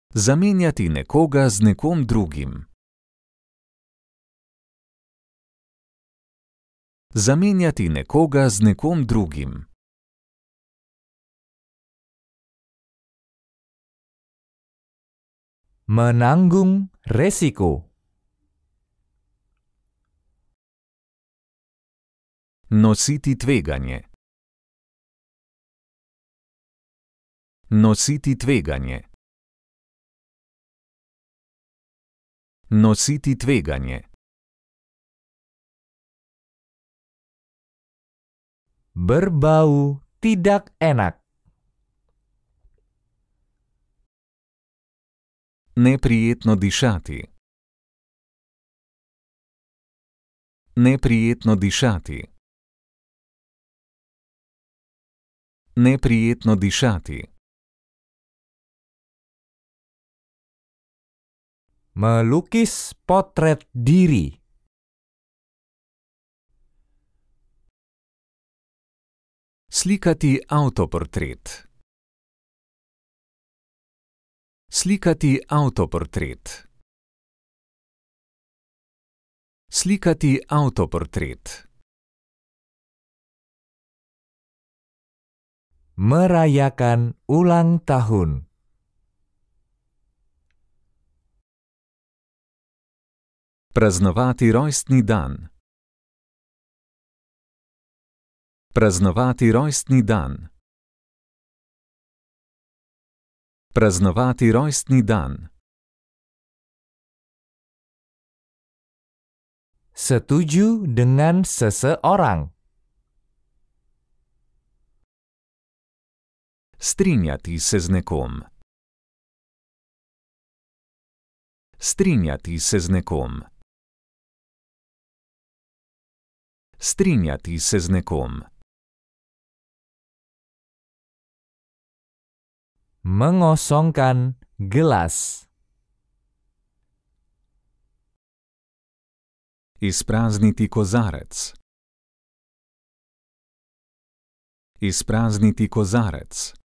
Zamenjati nekoga z nekom drugim. Zamenjati nekoga z nekom drugim. Menanggung resiko. Nositi tveganje. Nositi tveganje. Nositi tveganje. Berbau tidak enak. Neprijetno dišati. Neprijetno dišati. neprijetno dišati. Melukis potret diri. Slikati avtoportret. Slikati avtoportret. Slikati avtoportret. merayakan ulang tahun. Praznovati rojstni dan. Praznovati rojstni dan. Praznovati rojstni dan. Setuju dengan seseorang. Strinjati se z nekom. Strinjati se z nekom. Strinjati se z nekom. Mengosongkan gelas. Izprazniti kozarec. Izprazniti kozarec.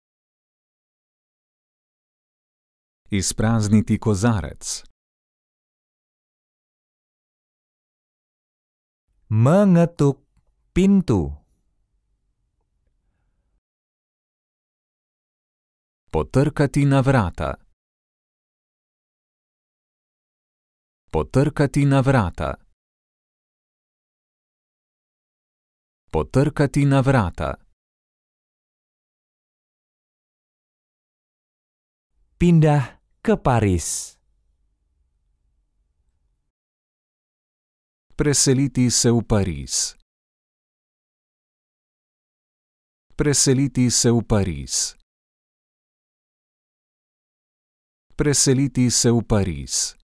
Izprazniti kozarec. Mangatuk pintu. Potrkati na vrata. Potrkati na vrata. Potrkati na vrata. Pindah ke Paris. Preseliti-se v Pariz. Preseliti-se v Pariz. Preseliti-se v Pariz.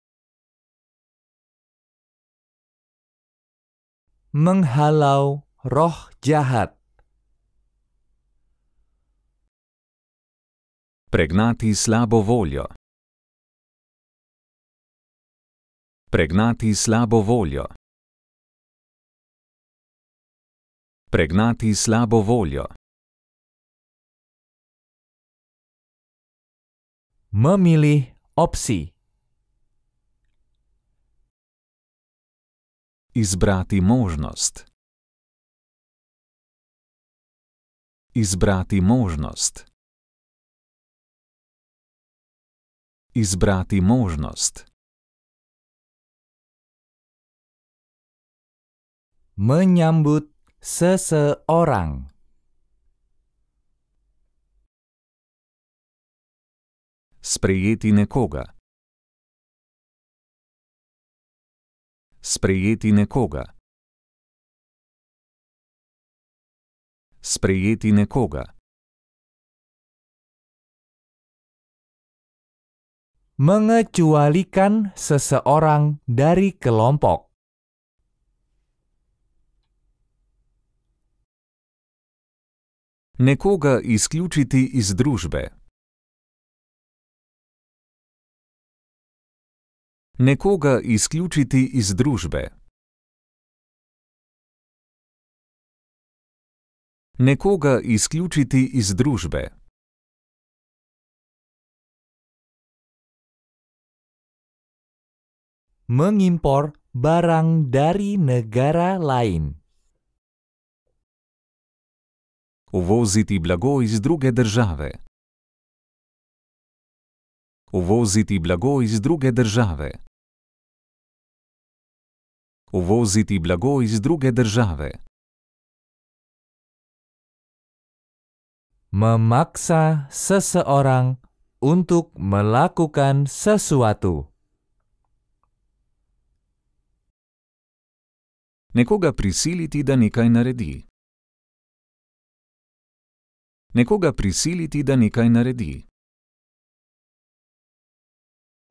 Menghalau roh jahat. Pregnati slabo voljo. Pregnati slabo voljo. Pregnati slabo voljo. Mamili opsi. Izbrati možnost. Izbrati možnost. Izbrati možnost. menyambut seseorang. Sprejeti nekoga. Sprejeti nekoga. Sprejeti nekoga. Mengecualikan seseorang dari kelompok. Nekoga izključiti iz družbe. Nekoga izključiti iz družbe. Nekoga izključiti iz družbe. Mengimpor barang dari negara lain. Uvoziti blago iz druge države. Uvoziti blago iz druge države. Uvoziti blago iz druge države. Memaksa seseorang untuk melakukan sesuatu. Nekoga prisiliti, da nekaj naredi. Nekoga prisiliti, da nekaj naredi.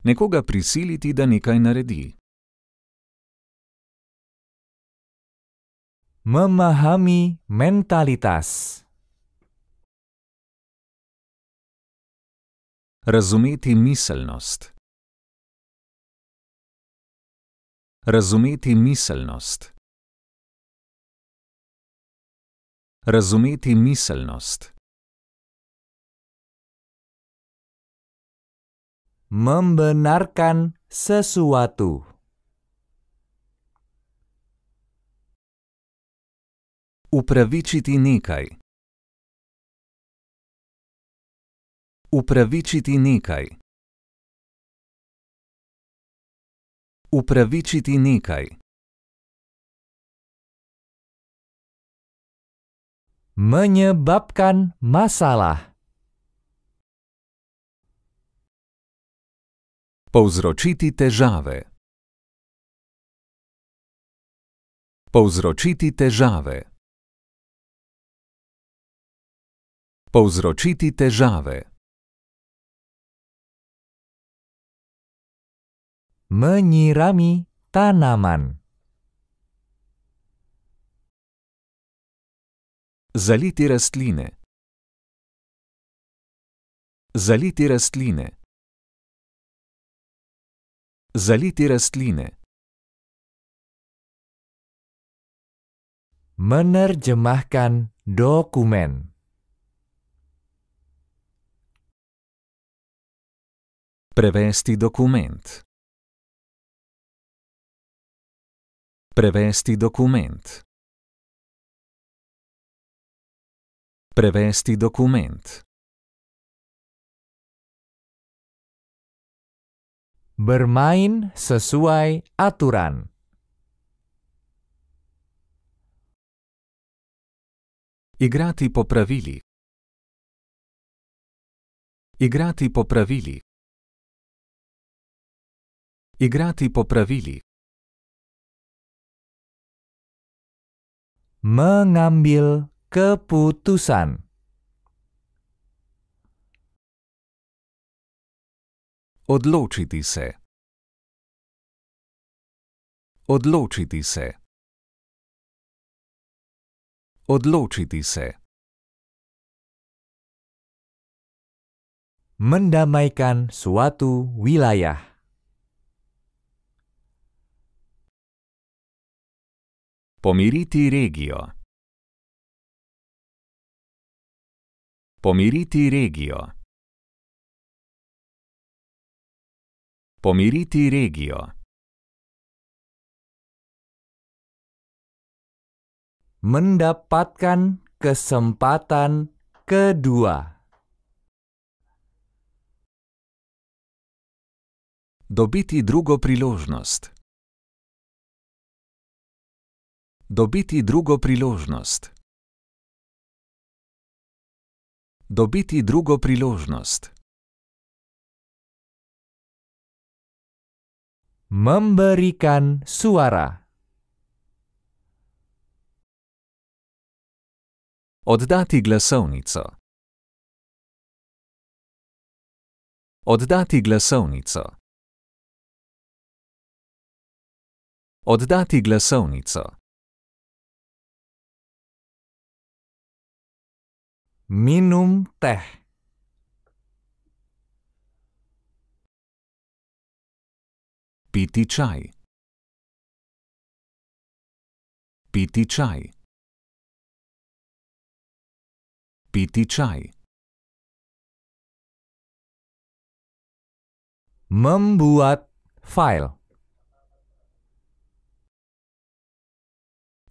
Nekoga prisiliti, da nekaj naredi. Memahami mentalitas. Razumeti miselnost. Razumeti miselnost. Razumeti miselnost. membenarkan sesuatu. Upravičiti nekaj. Upravičiti nekaj. Upravičiti nekaj. Menyebabkan masalah. Povzročiti težave. Povzročiti težave. Povzročiti težave. Menjirami tanaman. Zaliti rastline. Zaliti rastline. Zaliti rastline. Menerjemahkan dokumen. Prevesti dokument. Prevesti dokument. Prevesti dokument. Bermain sesuai aturan. Igrati popravili. Igrati popravili. Igrati popravili. Mengambil keputusan. Odločiti se. Odločiti se. Odločiti se. Mendamaikan suatu wilayah. Pomiriti regijo. Pomiriti regijo. Pomiriti regijo. Mendapatkan kesempatan kedua. Dobiti drugo priložnost. Dobiti drugo priložnost. Dobiti drugo priložnost. memberikan suara. Oddati glasovnico. Oddati glasovnico. Oddati glasovnico. Minum teh. Piti čaj. Piti čaj. Piti čaj. Membuat file.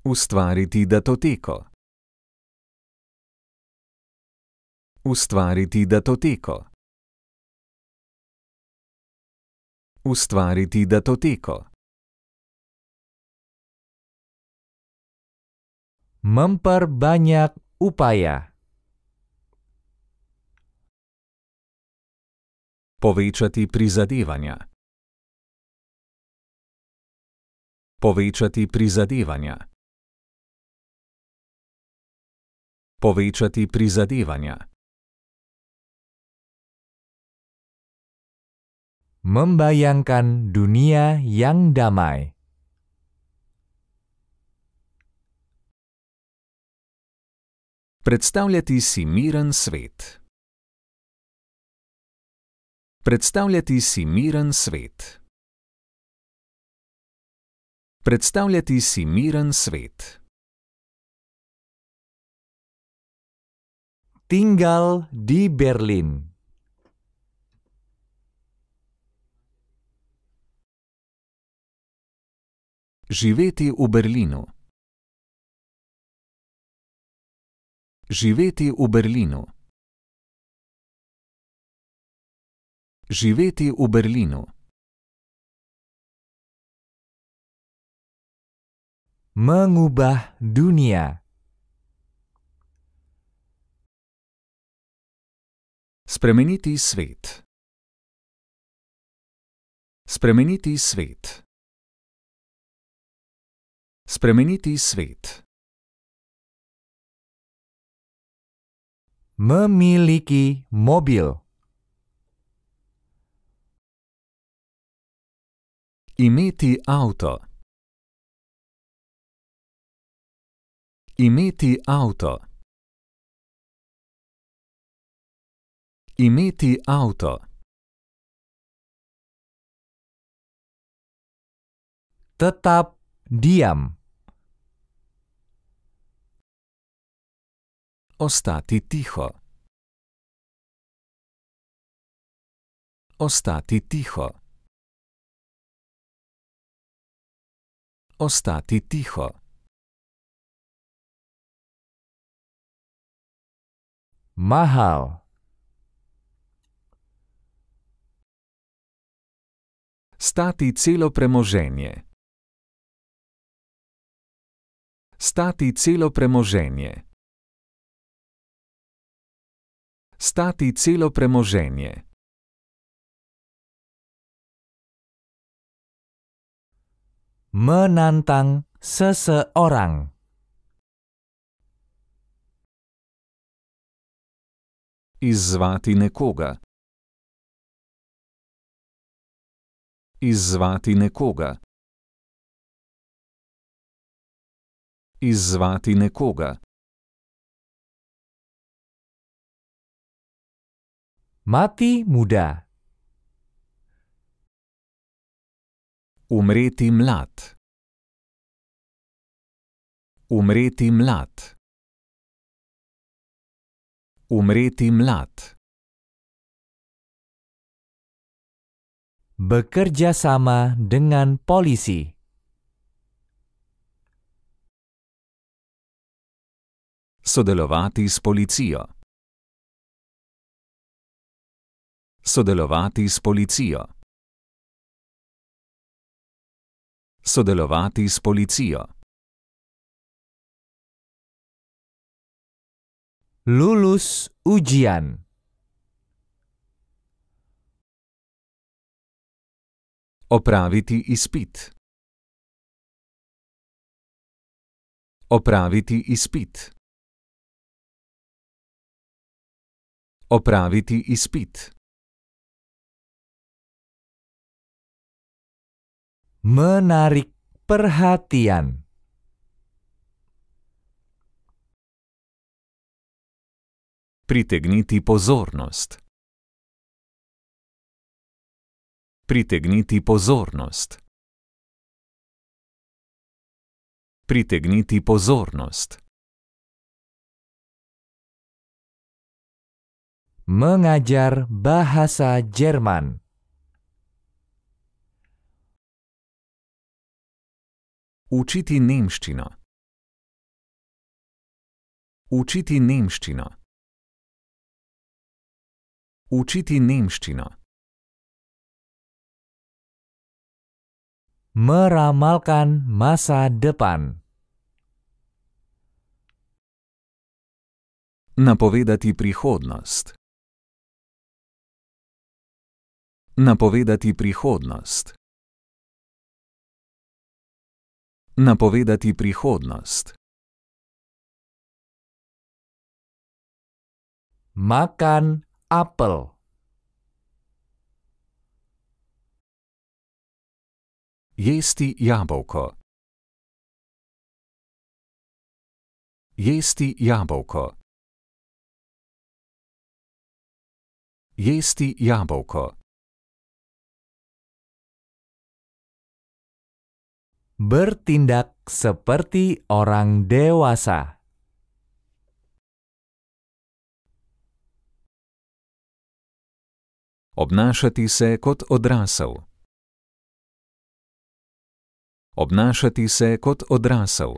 Ustvariti datoteko. Ustvariti datoteko. Ustvariti datoteko. Memperbanyak upaya. Povečati prizadevanja. Povečati prizadevanja. Povečati prizadevanja. membayangkan dunia yang damai. Predstavljati si miren svet. Predstavljati si miren svet. Predstavljati si svet. Tinggal di Berlin. Živeti v Berlinu. Živeti v Berlinu. Živeti v Berlinu. Mengubah dunia. Spremeniti svet. Spremeniti svet. Spremeniti svet. Memiliki mobil. Imeti avto. Imeti avto. Imeti avto. Tetap diam. Ostati tiho. Ostati tiho. Ostati tiho. Mahal. Stati celo premoženje. Stati celo premoženje. stati celo premoženje. Menantang seseorang. Izvati nekoga. Izvati nekoga. Izvati nekoga. Mati muda Umreti mlad Umreti mlad Umreti mlad Bekerja sama dengan polisi Sodelovati s policijo Sodelovati s policijo. Sodelovati s policijo. Lulus ujian. Opraviti izpit. Opraviti izpit. Opraviti izpit. menarik perhatian. Pritegniti pozornost. Pritegniti pozornost. Pritegniti pozornost. Mengajar bahasa Jerman. Učiti nemščino. Učiti nemščino. Učiti nemščino. Meramalkan masa depan. Napovedati prihodnost. Napovedati prihodnost. Napovedati prihodnost. Makan apel. Jesti jabolko. Jesti jabolko. Jesti jabolko. bertindak seperti orang dewasa. Obnašati se kot odrasel. Obnašati se kot odrasel.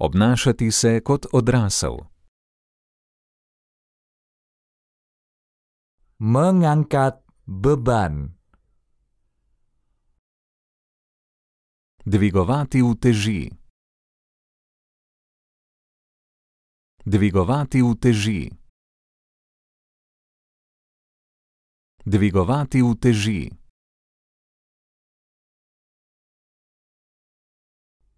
Obnašati se kot odrasel. Mengangkat beban. Dvigovati uteži. Dvigovati uteži. Dvigovati uteži.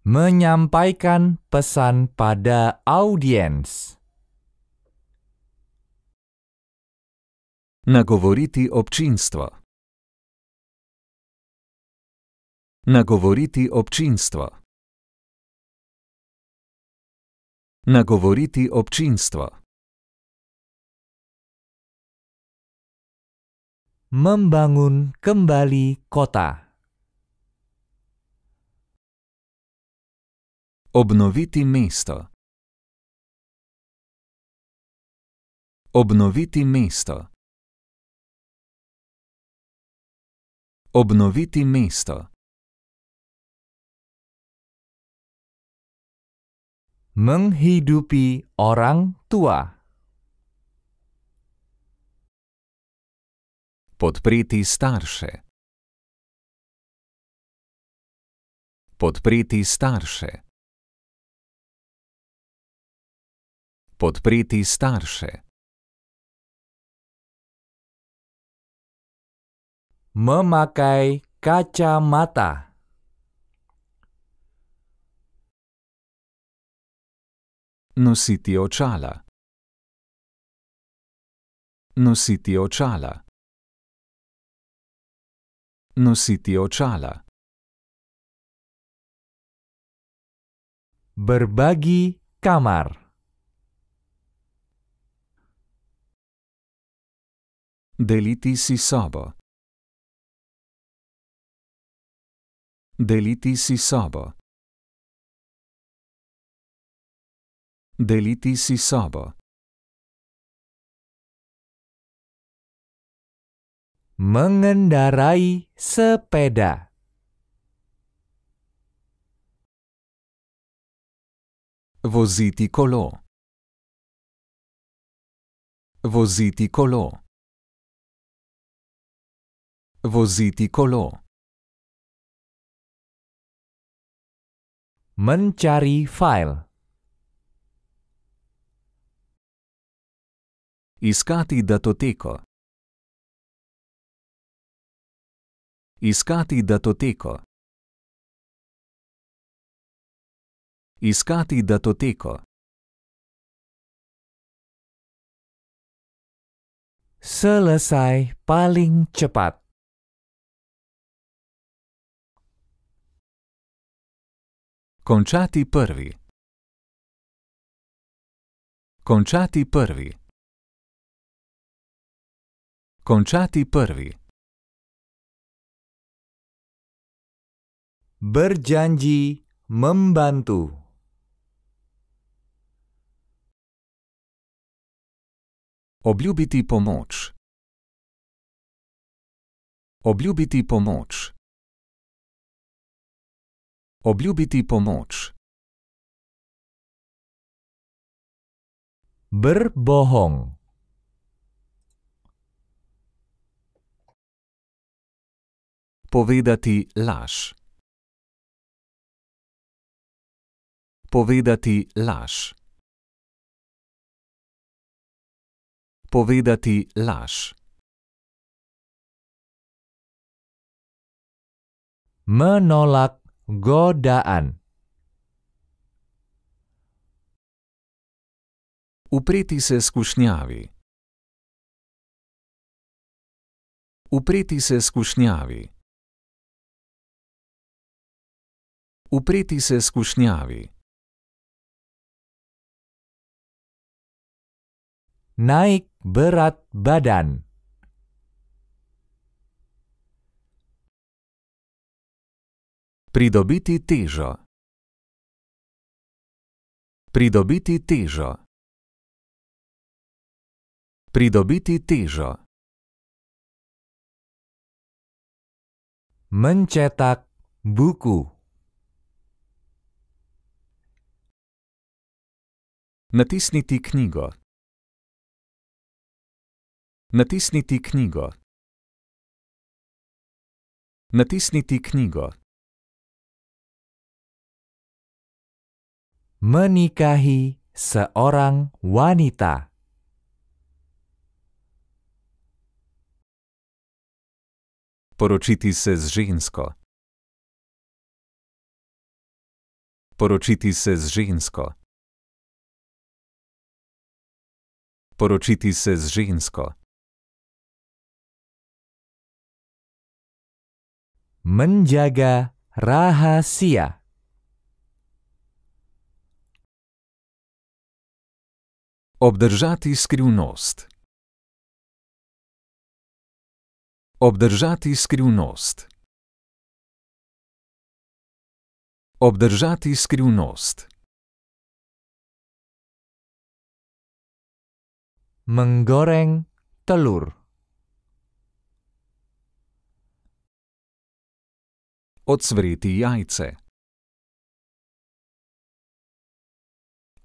Menyampaikan pesan pada audiens. Nagovoriti občinstvo. Nagovoriti občinstvo. Nagovoriti občinstvo. Membangun kembali kota. Obnoviti mesto. Obnoviti mesto. Obnoviti mesto. Menghidupi orang tua. Podpriti starše. Podpriti starše. Podpriti starše. Memakai kacamata. Nositi očala. Nositi očala. Nositi očala. Berbagi kamar. Deliti si sobo. Deliti si sobo. Deliti si sobo. Mengendarai sepeda. Voziti kolo. Voziti kolo. Voziti kolo. Mencari file. Iskati datoteko. Iskati datoteko. Iskati datoteko. Selesai paling cepat. Končati prvi. Končati prvi. Končati prvi. Berjanji membantu. Obljubiti pomoč. Obljubiti pomoč. Obljubiti pomoč. Berbohong. Povedati laž. Povedati laž. Povedati laž. Menolak godaan. Upreti se skušnjavi. Upreti se skušnjavi. upreti se skušnjavi. Naik berat badan. Pridobiti težo. Pridobiti težo. Pridobiti težo. Mencetak buku. Natisniti knjigo. Natisniti knjigo. Natisniti knjigo. Menikahi seorang wanita. Poročiti se z žensko. Poročiti se z žensko. poročiti se z žensko. Menjaga rahasija. Obdržati skrivnost. Obdržati skrivnost. Obdržati skrivnost. menggoreng telur. Ocvriti jajce.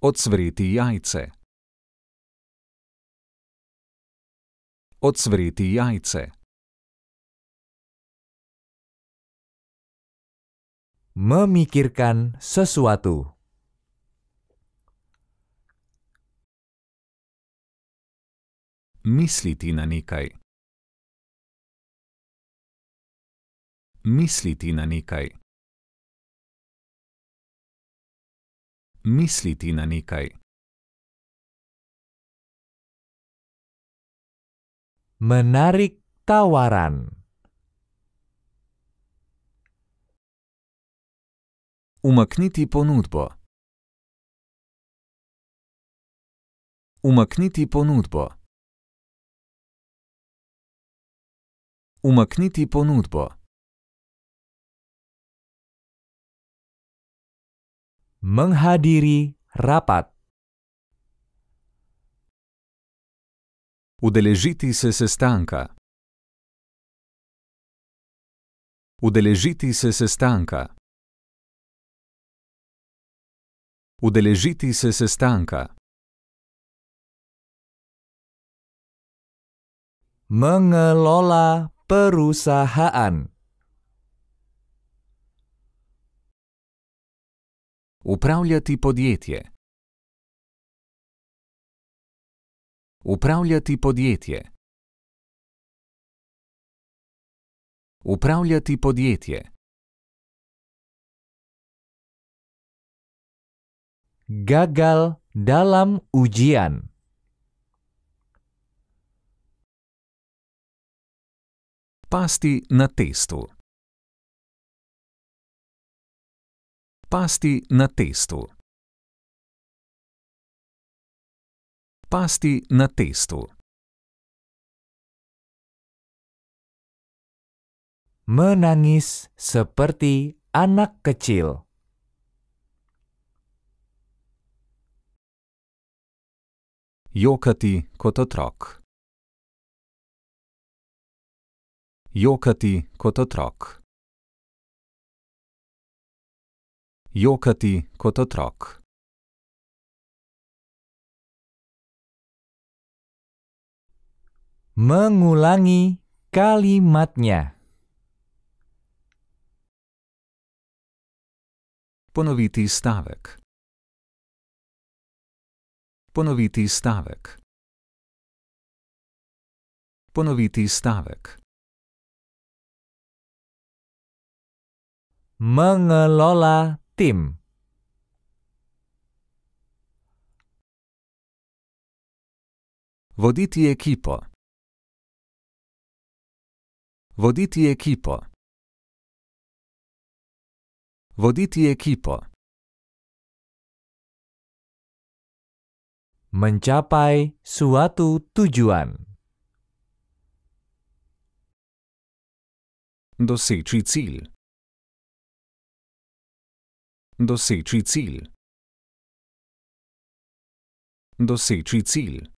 Ocvriti jajce. Ocvriti jajce. Memikirkan sesuatu. Misliti na nekaj. Misliti na nekaj. Misliti na nekaj. Menarik tawaran. Umakniti ponudbo. Umakniti ponudbo. Umakniti ponudbo. Menghadiri rapat. Udeležiti se sestanka. Udeležiti se sestanka. Udeležiti se sestanka. Mengelola Perusahaan Upravljati podjetje Upravljati podjetje Upravljati podjetje Gagal dalam ujian Pasti na testu. Pasti na testu. Pasti na testu. Menangis seperti anak kecil. Jokati kot otrok. Jokati kot otrok. Jokati kot otrok. Mengulangi kalimatnya. Ponoviti stavek. Ponoviti stavek. Ponoviti stavek. Mengelola tim. Voditi ekipo. Voditi ekipo. Voditi ekipo. Mencapai suatu tujuan. Doseči cilj. Doseči cilj. Doseči cilj.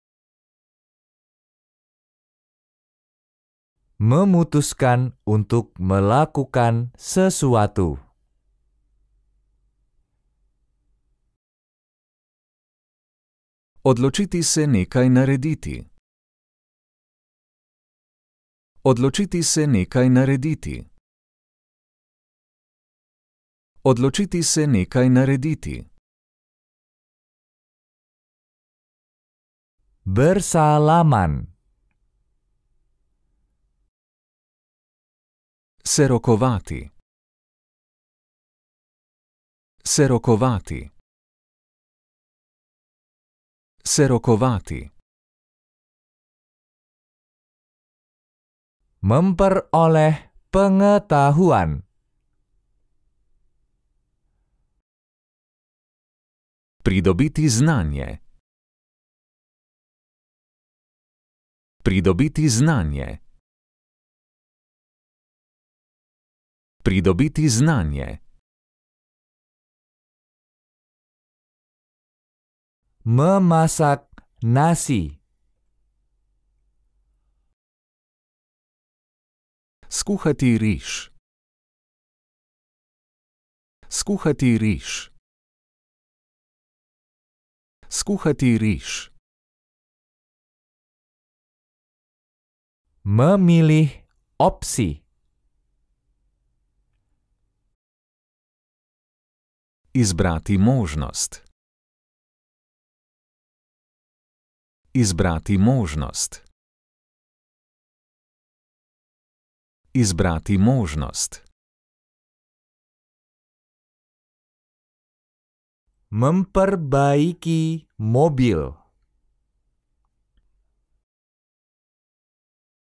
Memutuskan untuk melakukan sesuatu. Odločiti se nekaj narediti. Odločiti se nekaj narediti. Odločiti se nekaj narediti. Bersalaman. Se rokovati. Se rokovati. Se rokovati. Memperoleh pengetahuan. Pridobiti znanje. Pridobiti znanje. Pridobiti znanje. Memasak nasi. Skuhati riš. Skuhati riš skuhati riž. Mamili opsi. Izbrati možnost. Izbrati možnost. Izbrati možnost. memperbaiki mobil.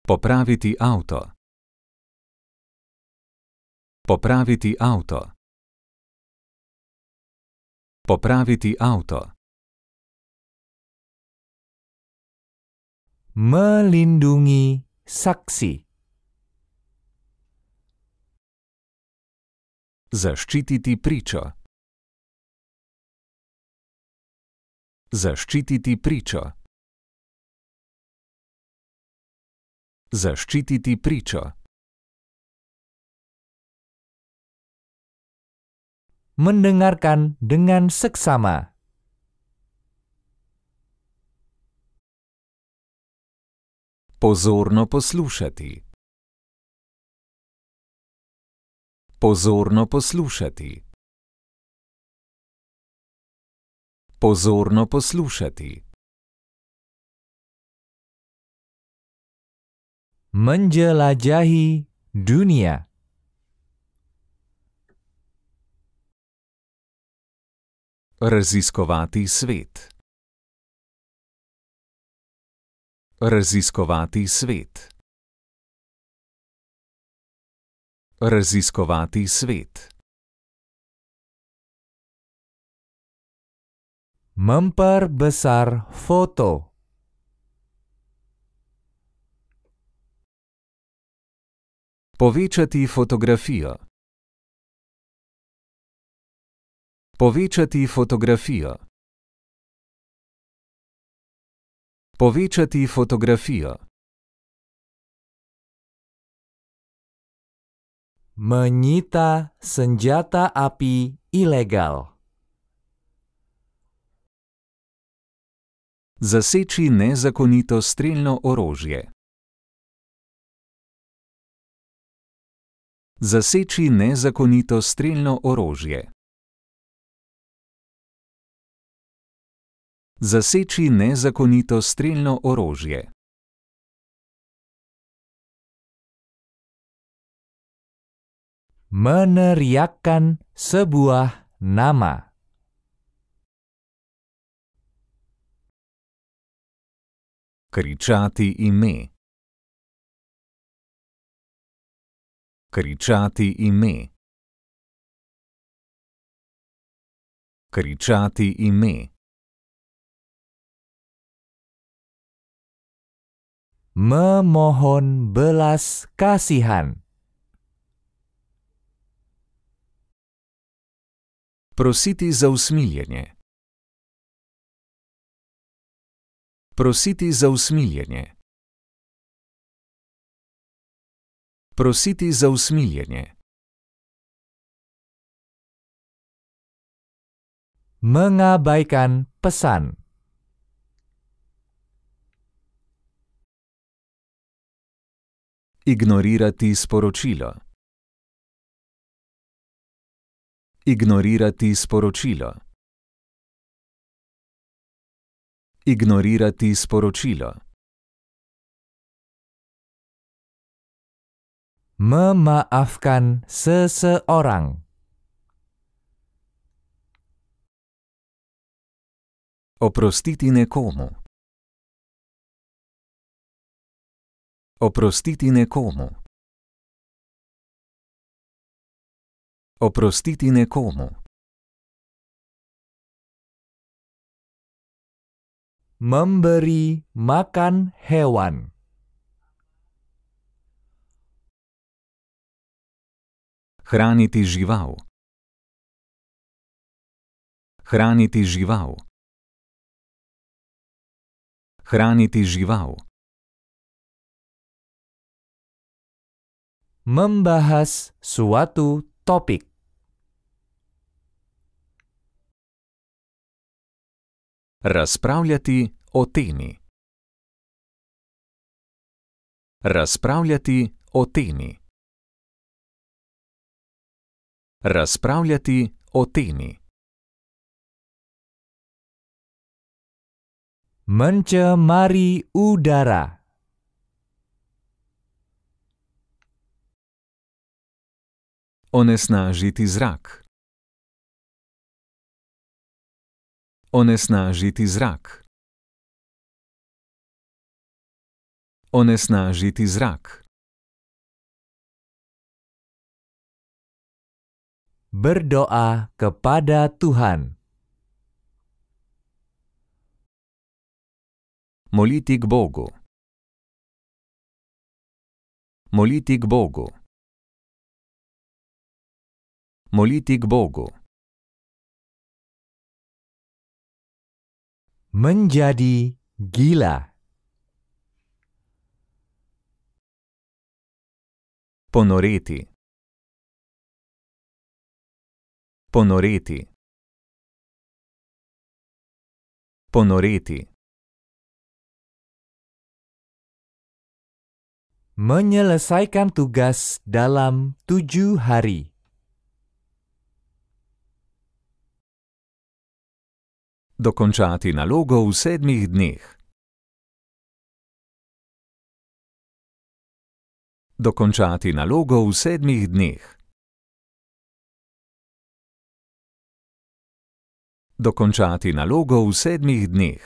Popraviti auto. Popraviti auto. Popraviti auto. Melindungi saksi. Zaščititi pričo. Zaščititi pričo. Zaščititi pričo. Mendengarkan dengan seksama. Pozorno poslušati. Pozorno poslušati. Pozorno poslušati. Menjelajahi dunia. Raziskovati svet. Raziskovati svet. Raziskovati svet. memperbesar foto. Povečati fotografijo. Povečati fotografijo. Povečati fotografijo. Menjita senjata api ilegal. Zaseči nezakonito streljno orožje. Zaseči nezakonito streljno orožje. Zaseči nezakonito streljno orožje. Menerjakan sebuah nama. Kričati ime. Kričati ime. Kričati ime. Memohon belas kasihan. Prositi za usmiljenje. Prositi za usmiljenje. Prositi za usmiljenje. Mengabaikan pesan. Ignorirati sporočilo. Ignorirati sporočilo. Ignorirati sporočilo. Memaafkan seseorang. Oprostiti nekomu. Oprostiti nekomu. Oprostiti nekomu. Memberi makan hewan. Hraniti žival. Hraniti žival. Hraniti žival. Membahas suatu topik. Razpravljati o temi. Razpravljati o temi. Razpravljati o temi. Mencemari udara. Onesnažiti zrak. Onesnažiti zrak. Onesnažiti zrak. Berdoa kepada Tuhan. Moliti k Bogu. Moliti k Bogu. Moliti k Bogu. menjadi gila. Ponoriti. Ponoriti. Ponoriti. Menyelesaikan tugas dalam tujuh hari. dokončati nalogo v sedmih dneh. Dokončati nalogo v sedmih dneh. Dokončati nalogo v sedmih dneh.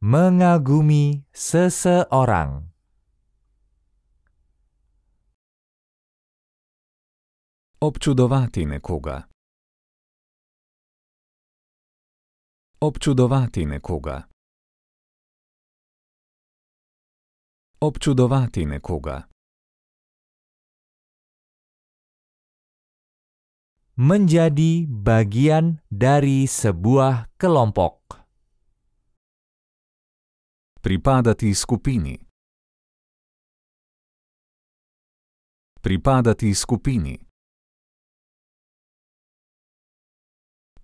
Mengagumi seseorang. Občudovati nekoga. Občudovati nekoga. Občudovati nekoga. Menjadi bagian dari sebuah kelompok. Pripadati skupini. Pripadati skupini.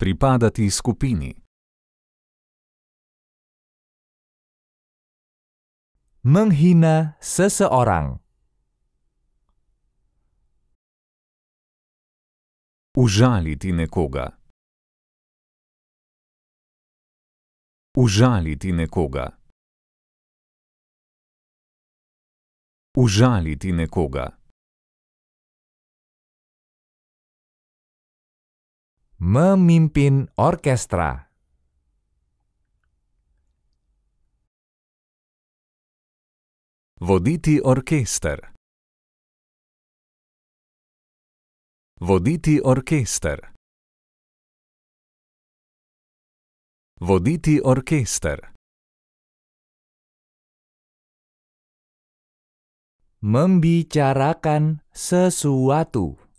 pripadati skupini. Menghina seseorang. Užaliti nekoga. Užaliti nekoga. Užaliti nekoga. Memimpin orkestra. Voditi orkester. Voditi orkester. Voditi orkester. Membicarakan sesuatu.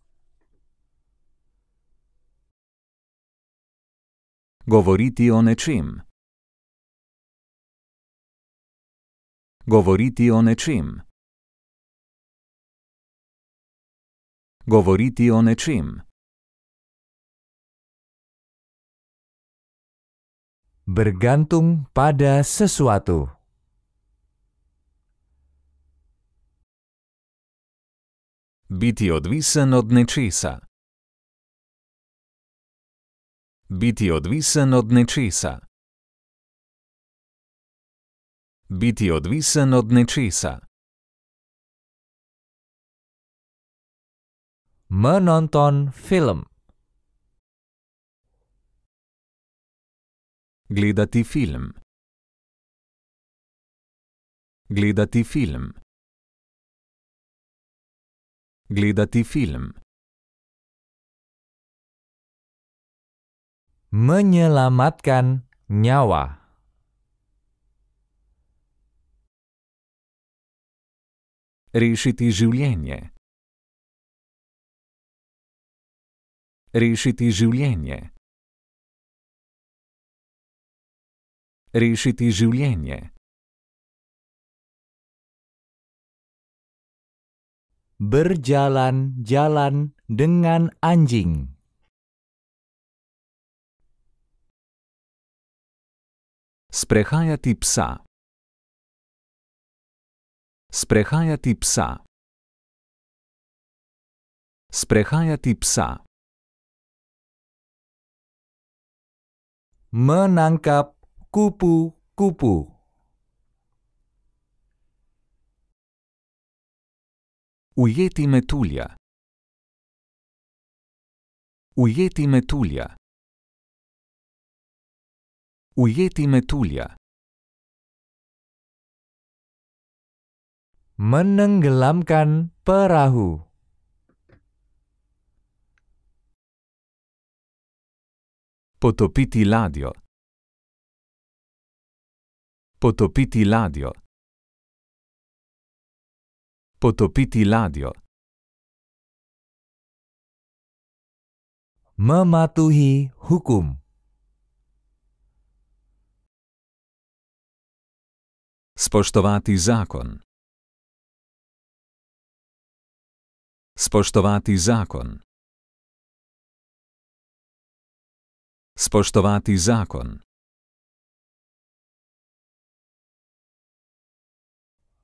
Govoriti o nečem. Govoriti o nečem. Govoriti o nečem. Bergantung pada sesuatu. Biti odvisen od nečesa. Biti odvisen od nečesa. Biti odvisen od nečesa. Menonton film. Gledati film. Gledati film. Gledati film. menyelamatkan nyawa. Решити живление. Решити живление. Решити живление. Berjalan-jalan dengan anjing. Sprehajati psa. Sprehajati psa. Sprehajati psa. Menangkap kupu-kupu. Ujeti metulja. Ujeti metulja. Ujeti metulja. Menenggelamkan perahu. Potopiti ladjo. Potopiti ladjo. Potopiti ladjo. Mematuhi hukum. Spoštovati zakon. Spoštovati zakon. Spoštovati zakon.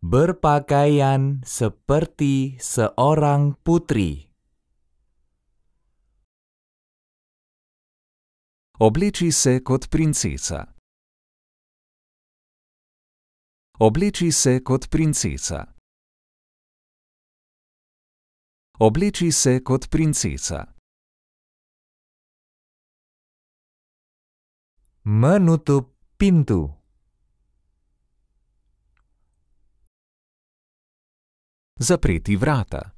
Berpakaian seperti seorang putri. Obleči se kot princesa. Obleči se kot princesa. Obleči se kot princesa. Minuto pintu. Zapreti vrata.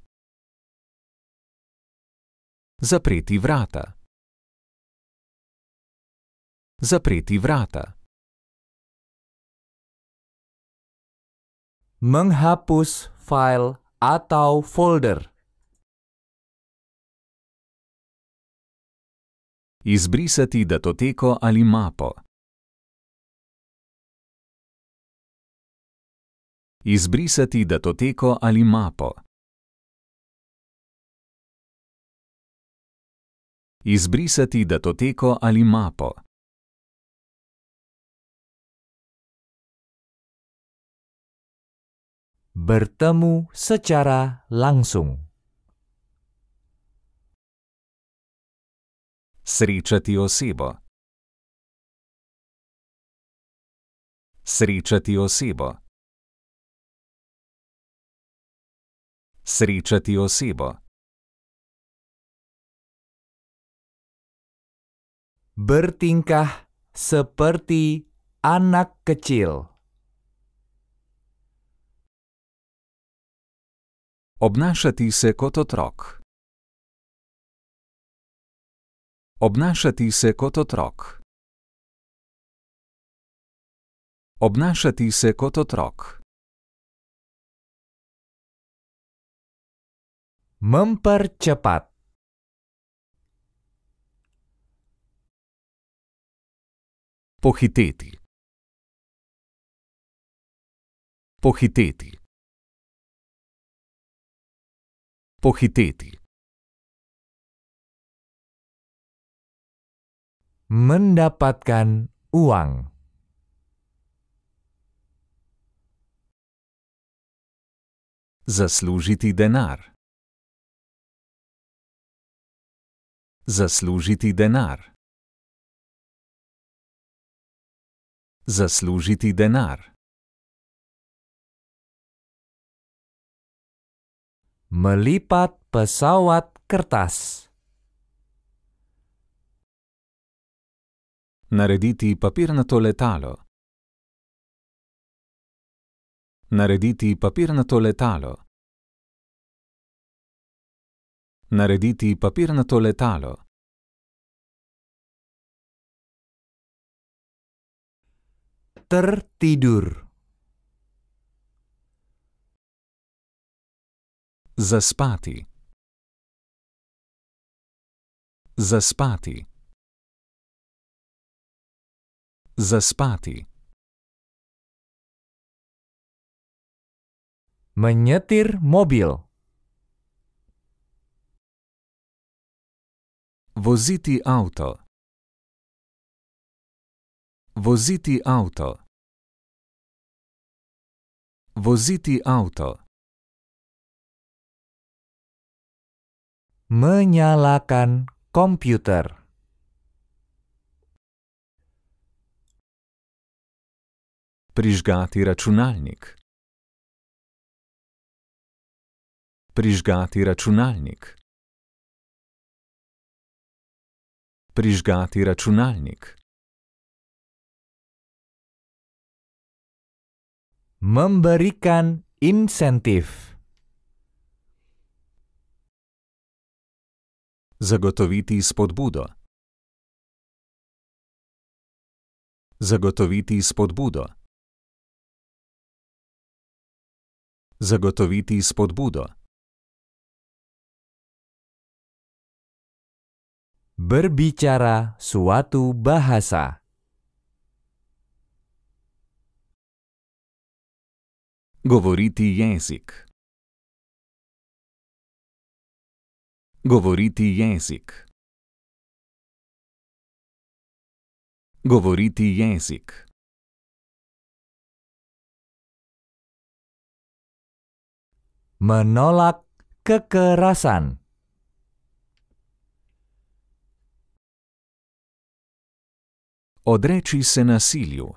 Zapreti vrata. Zapreti vrata. menghapus file atau folder. Izbrisati datoteko ali mapo. Izbrisati datoteko ali mapo. Izbrisati datoteko ali mapo. bertemu secara langsung. Srečati osebo. Srečati osebo. Srečati osebo. Bertingkah seperti anak kecil. Obnašati se kot otrok. Obnašati se kot otrok. Obnašati se kot otrok. Mumper čepat. Pohiteti. Pohiteti. pohiteti. Mendapatkan uang. Zaslužiti denar. Zaslužiti denar. Zaslužiti denar. melipat pesawat kertas. Narediti papirnato letalo. Narediti papirnato letalo. Narediti papirnato letalo. Tertidur. tidur. Zaspati. Zaspati. Zaspati. Menjetir mobil. Voziti avto. Voziti avto. Voziti avto. Menyalakan komputer. Prižgati računalnik. Prižgati računalnik. Prižgati računalnik. Memberikan insentif. Zagotoviti spodbudo. Zagotoviti spodbudo. Zagotoviti spodbudo. Berbicara suatu bahasa. Govoriti jezik. Govoriti jezik. Govoriti jezik. Menolak kekerasan. Odreči se nasilju.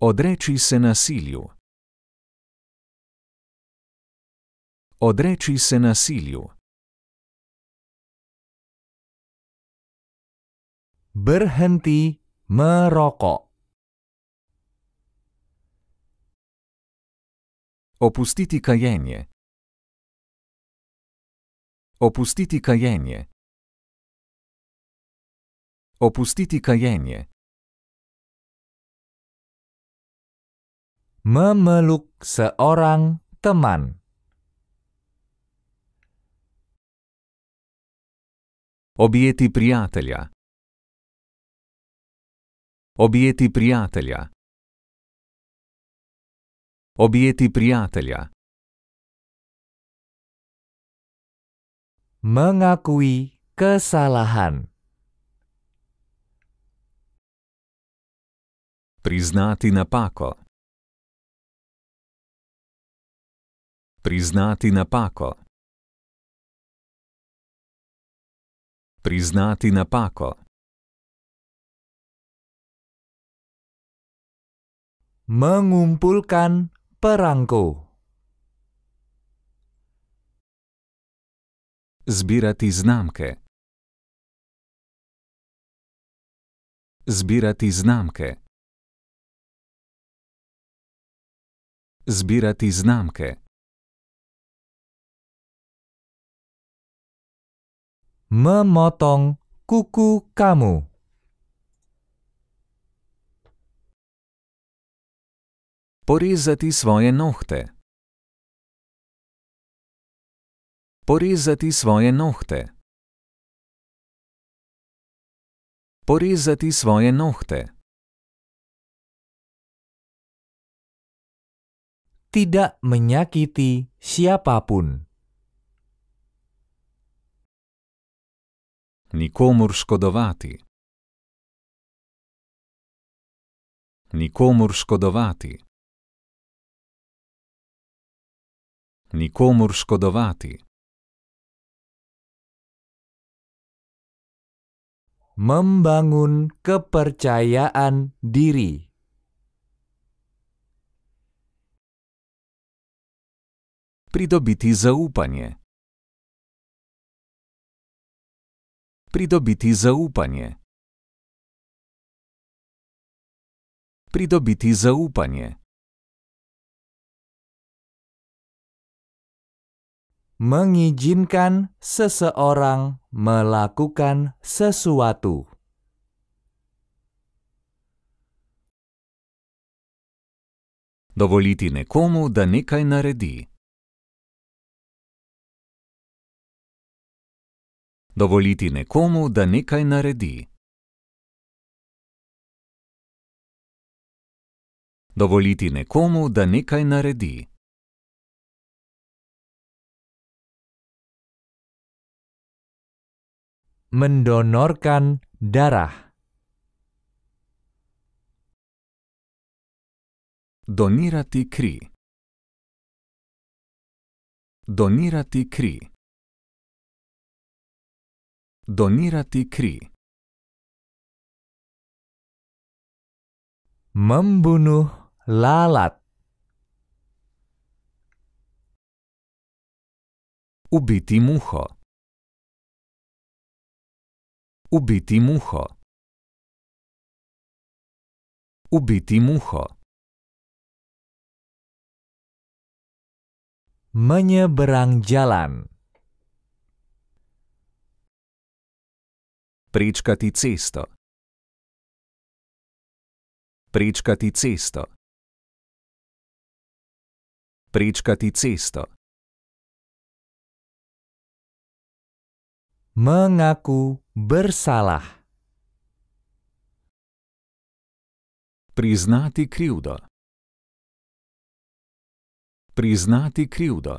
Odreči se nasilju. Odreči se nasilju. Brhanti mroko. Opustiti kajenje. Opustiti kajenje. Opustiti kajenje. Memeluk seorang teman. Objeti prijatelja. Objeti prijatelja. Objeti prijatelja. Mengakui kesalahan. Priznati napako. Priznati napako. Priznati napako. Mengumpulkan perangko. Zbirati znamke. Zbirati znamke. Zbirati znamke. memotong kuku kamu. Porizati svoje nohte. Porizati svoje nohte. Porizati svoje nohte. Tidak menyakiti siapapun. Nikomur škodovati. Nikomur škodovati. Nikomur škodovati. Membangun kepercayaan diri. Pridobiti zaupanje. pridobiti zaupanje. Pridobiti zaupanje. Mengizinkan seseorang melakukan sesuatu. Dovoliti nekomu, da nekaj naredi. dovoliti nekomu, da nekaj naredi. Dovoliti nekomu, da nekaj naredi. Mendonorkan darah. Donirati kri. Donirati kri. donirati kri. Membunuh lalat. Ubiti muho. Ubiti muho. Ubiti muho. Menyeberang jalan. prečkati cesto. Prečkati cesto. Prečkati cesto. Mengaku bersalah. Priznati krivdo. Priznati krivdo.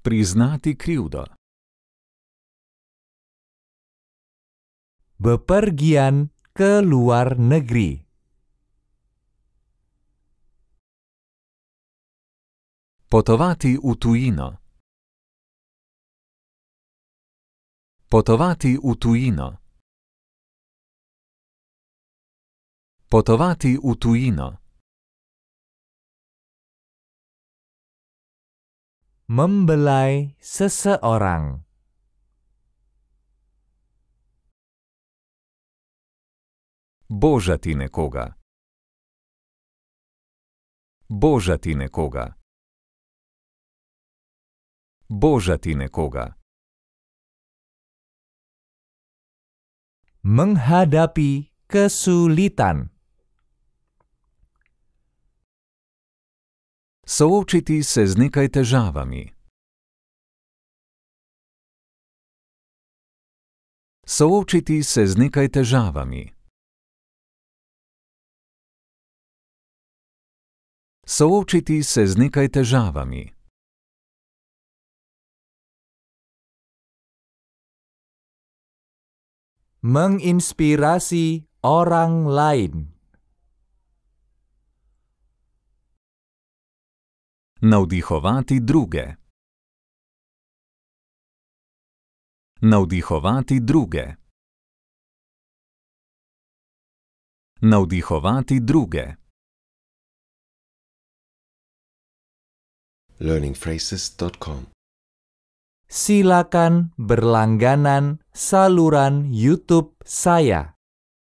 Priznati krivdo. bepergian ke luar negeri. Potovati u tujino. Potovati u tujino. Potovati u Membelai seseorang. Božati nekoga. Božati nekoga. Božati nekoga. Menghadapi kesulitan. Soočiti se z nekaj težavami. Soočiti se z nekaj težavami. Soočiti se z nekaj težavami. Menginspirasi orang lain. Navdihovati druge. Navdihovati druge. Navdihovati druge. learningphrases.com. Silakan berlangganan saluran YouTube saya.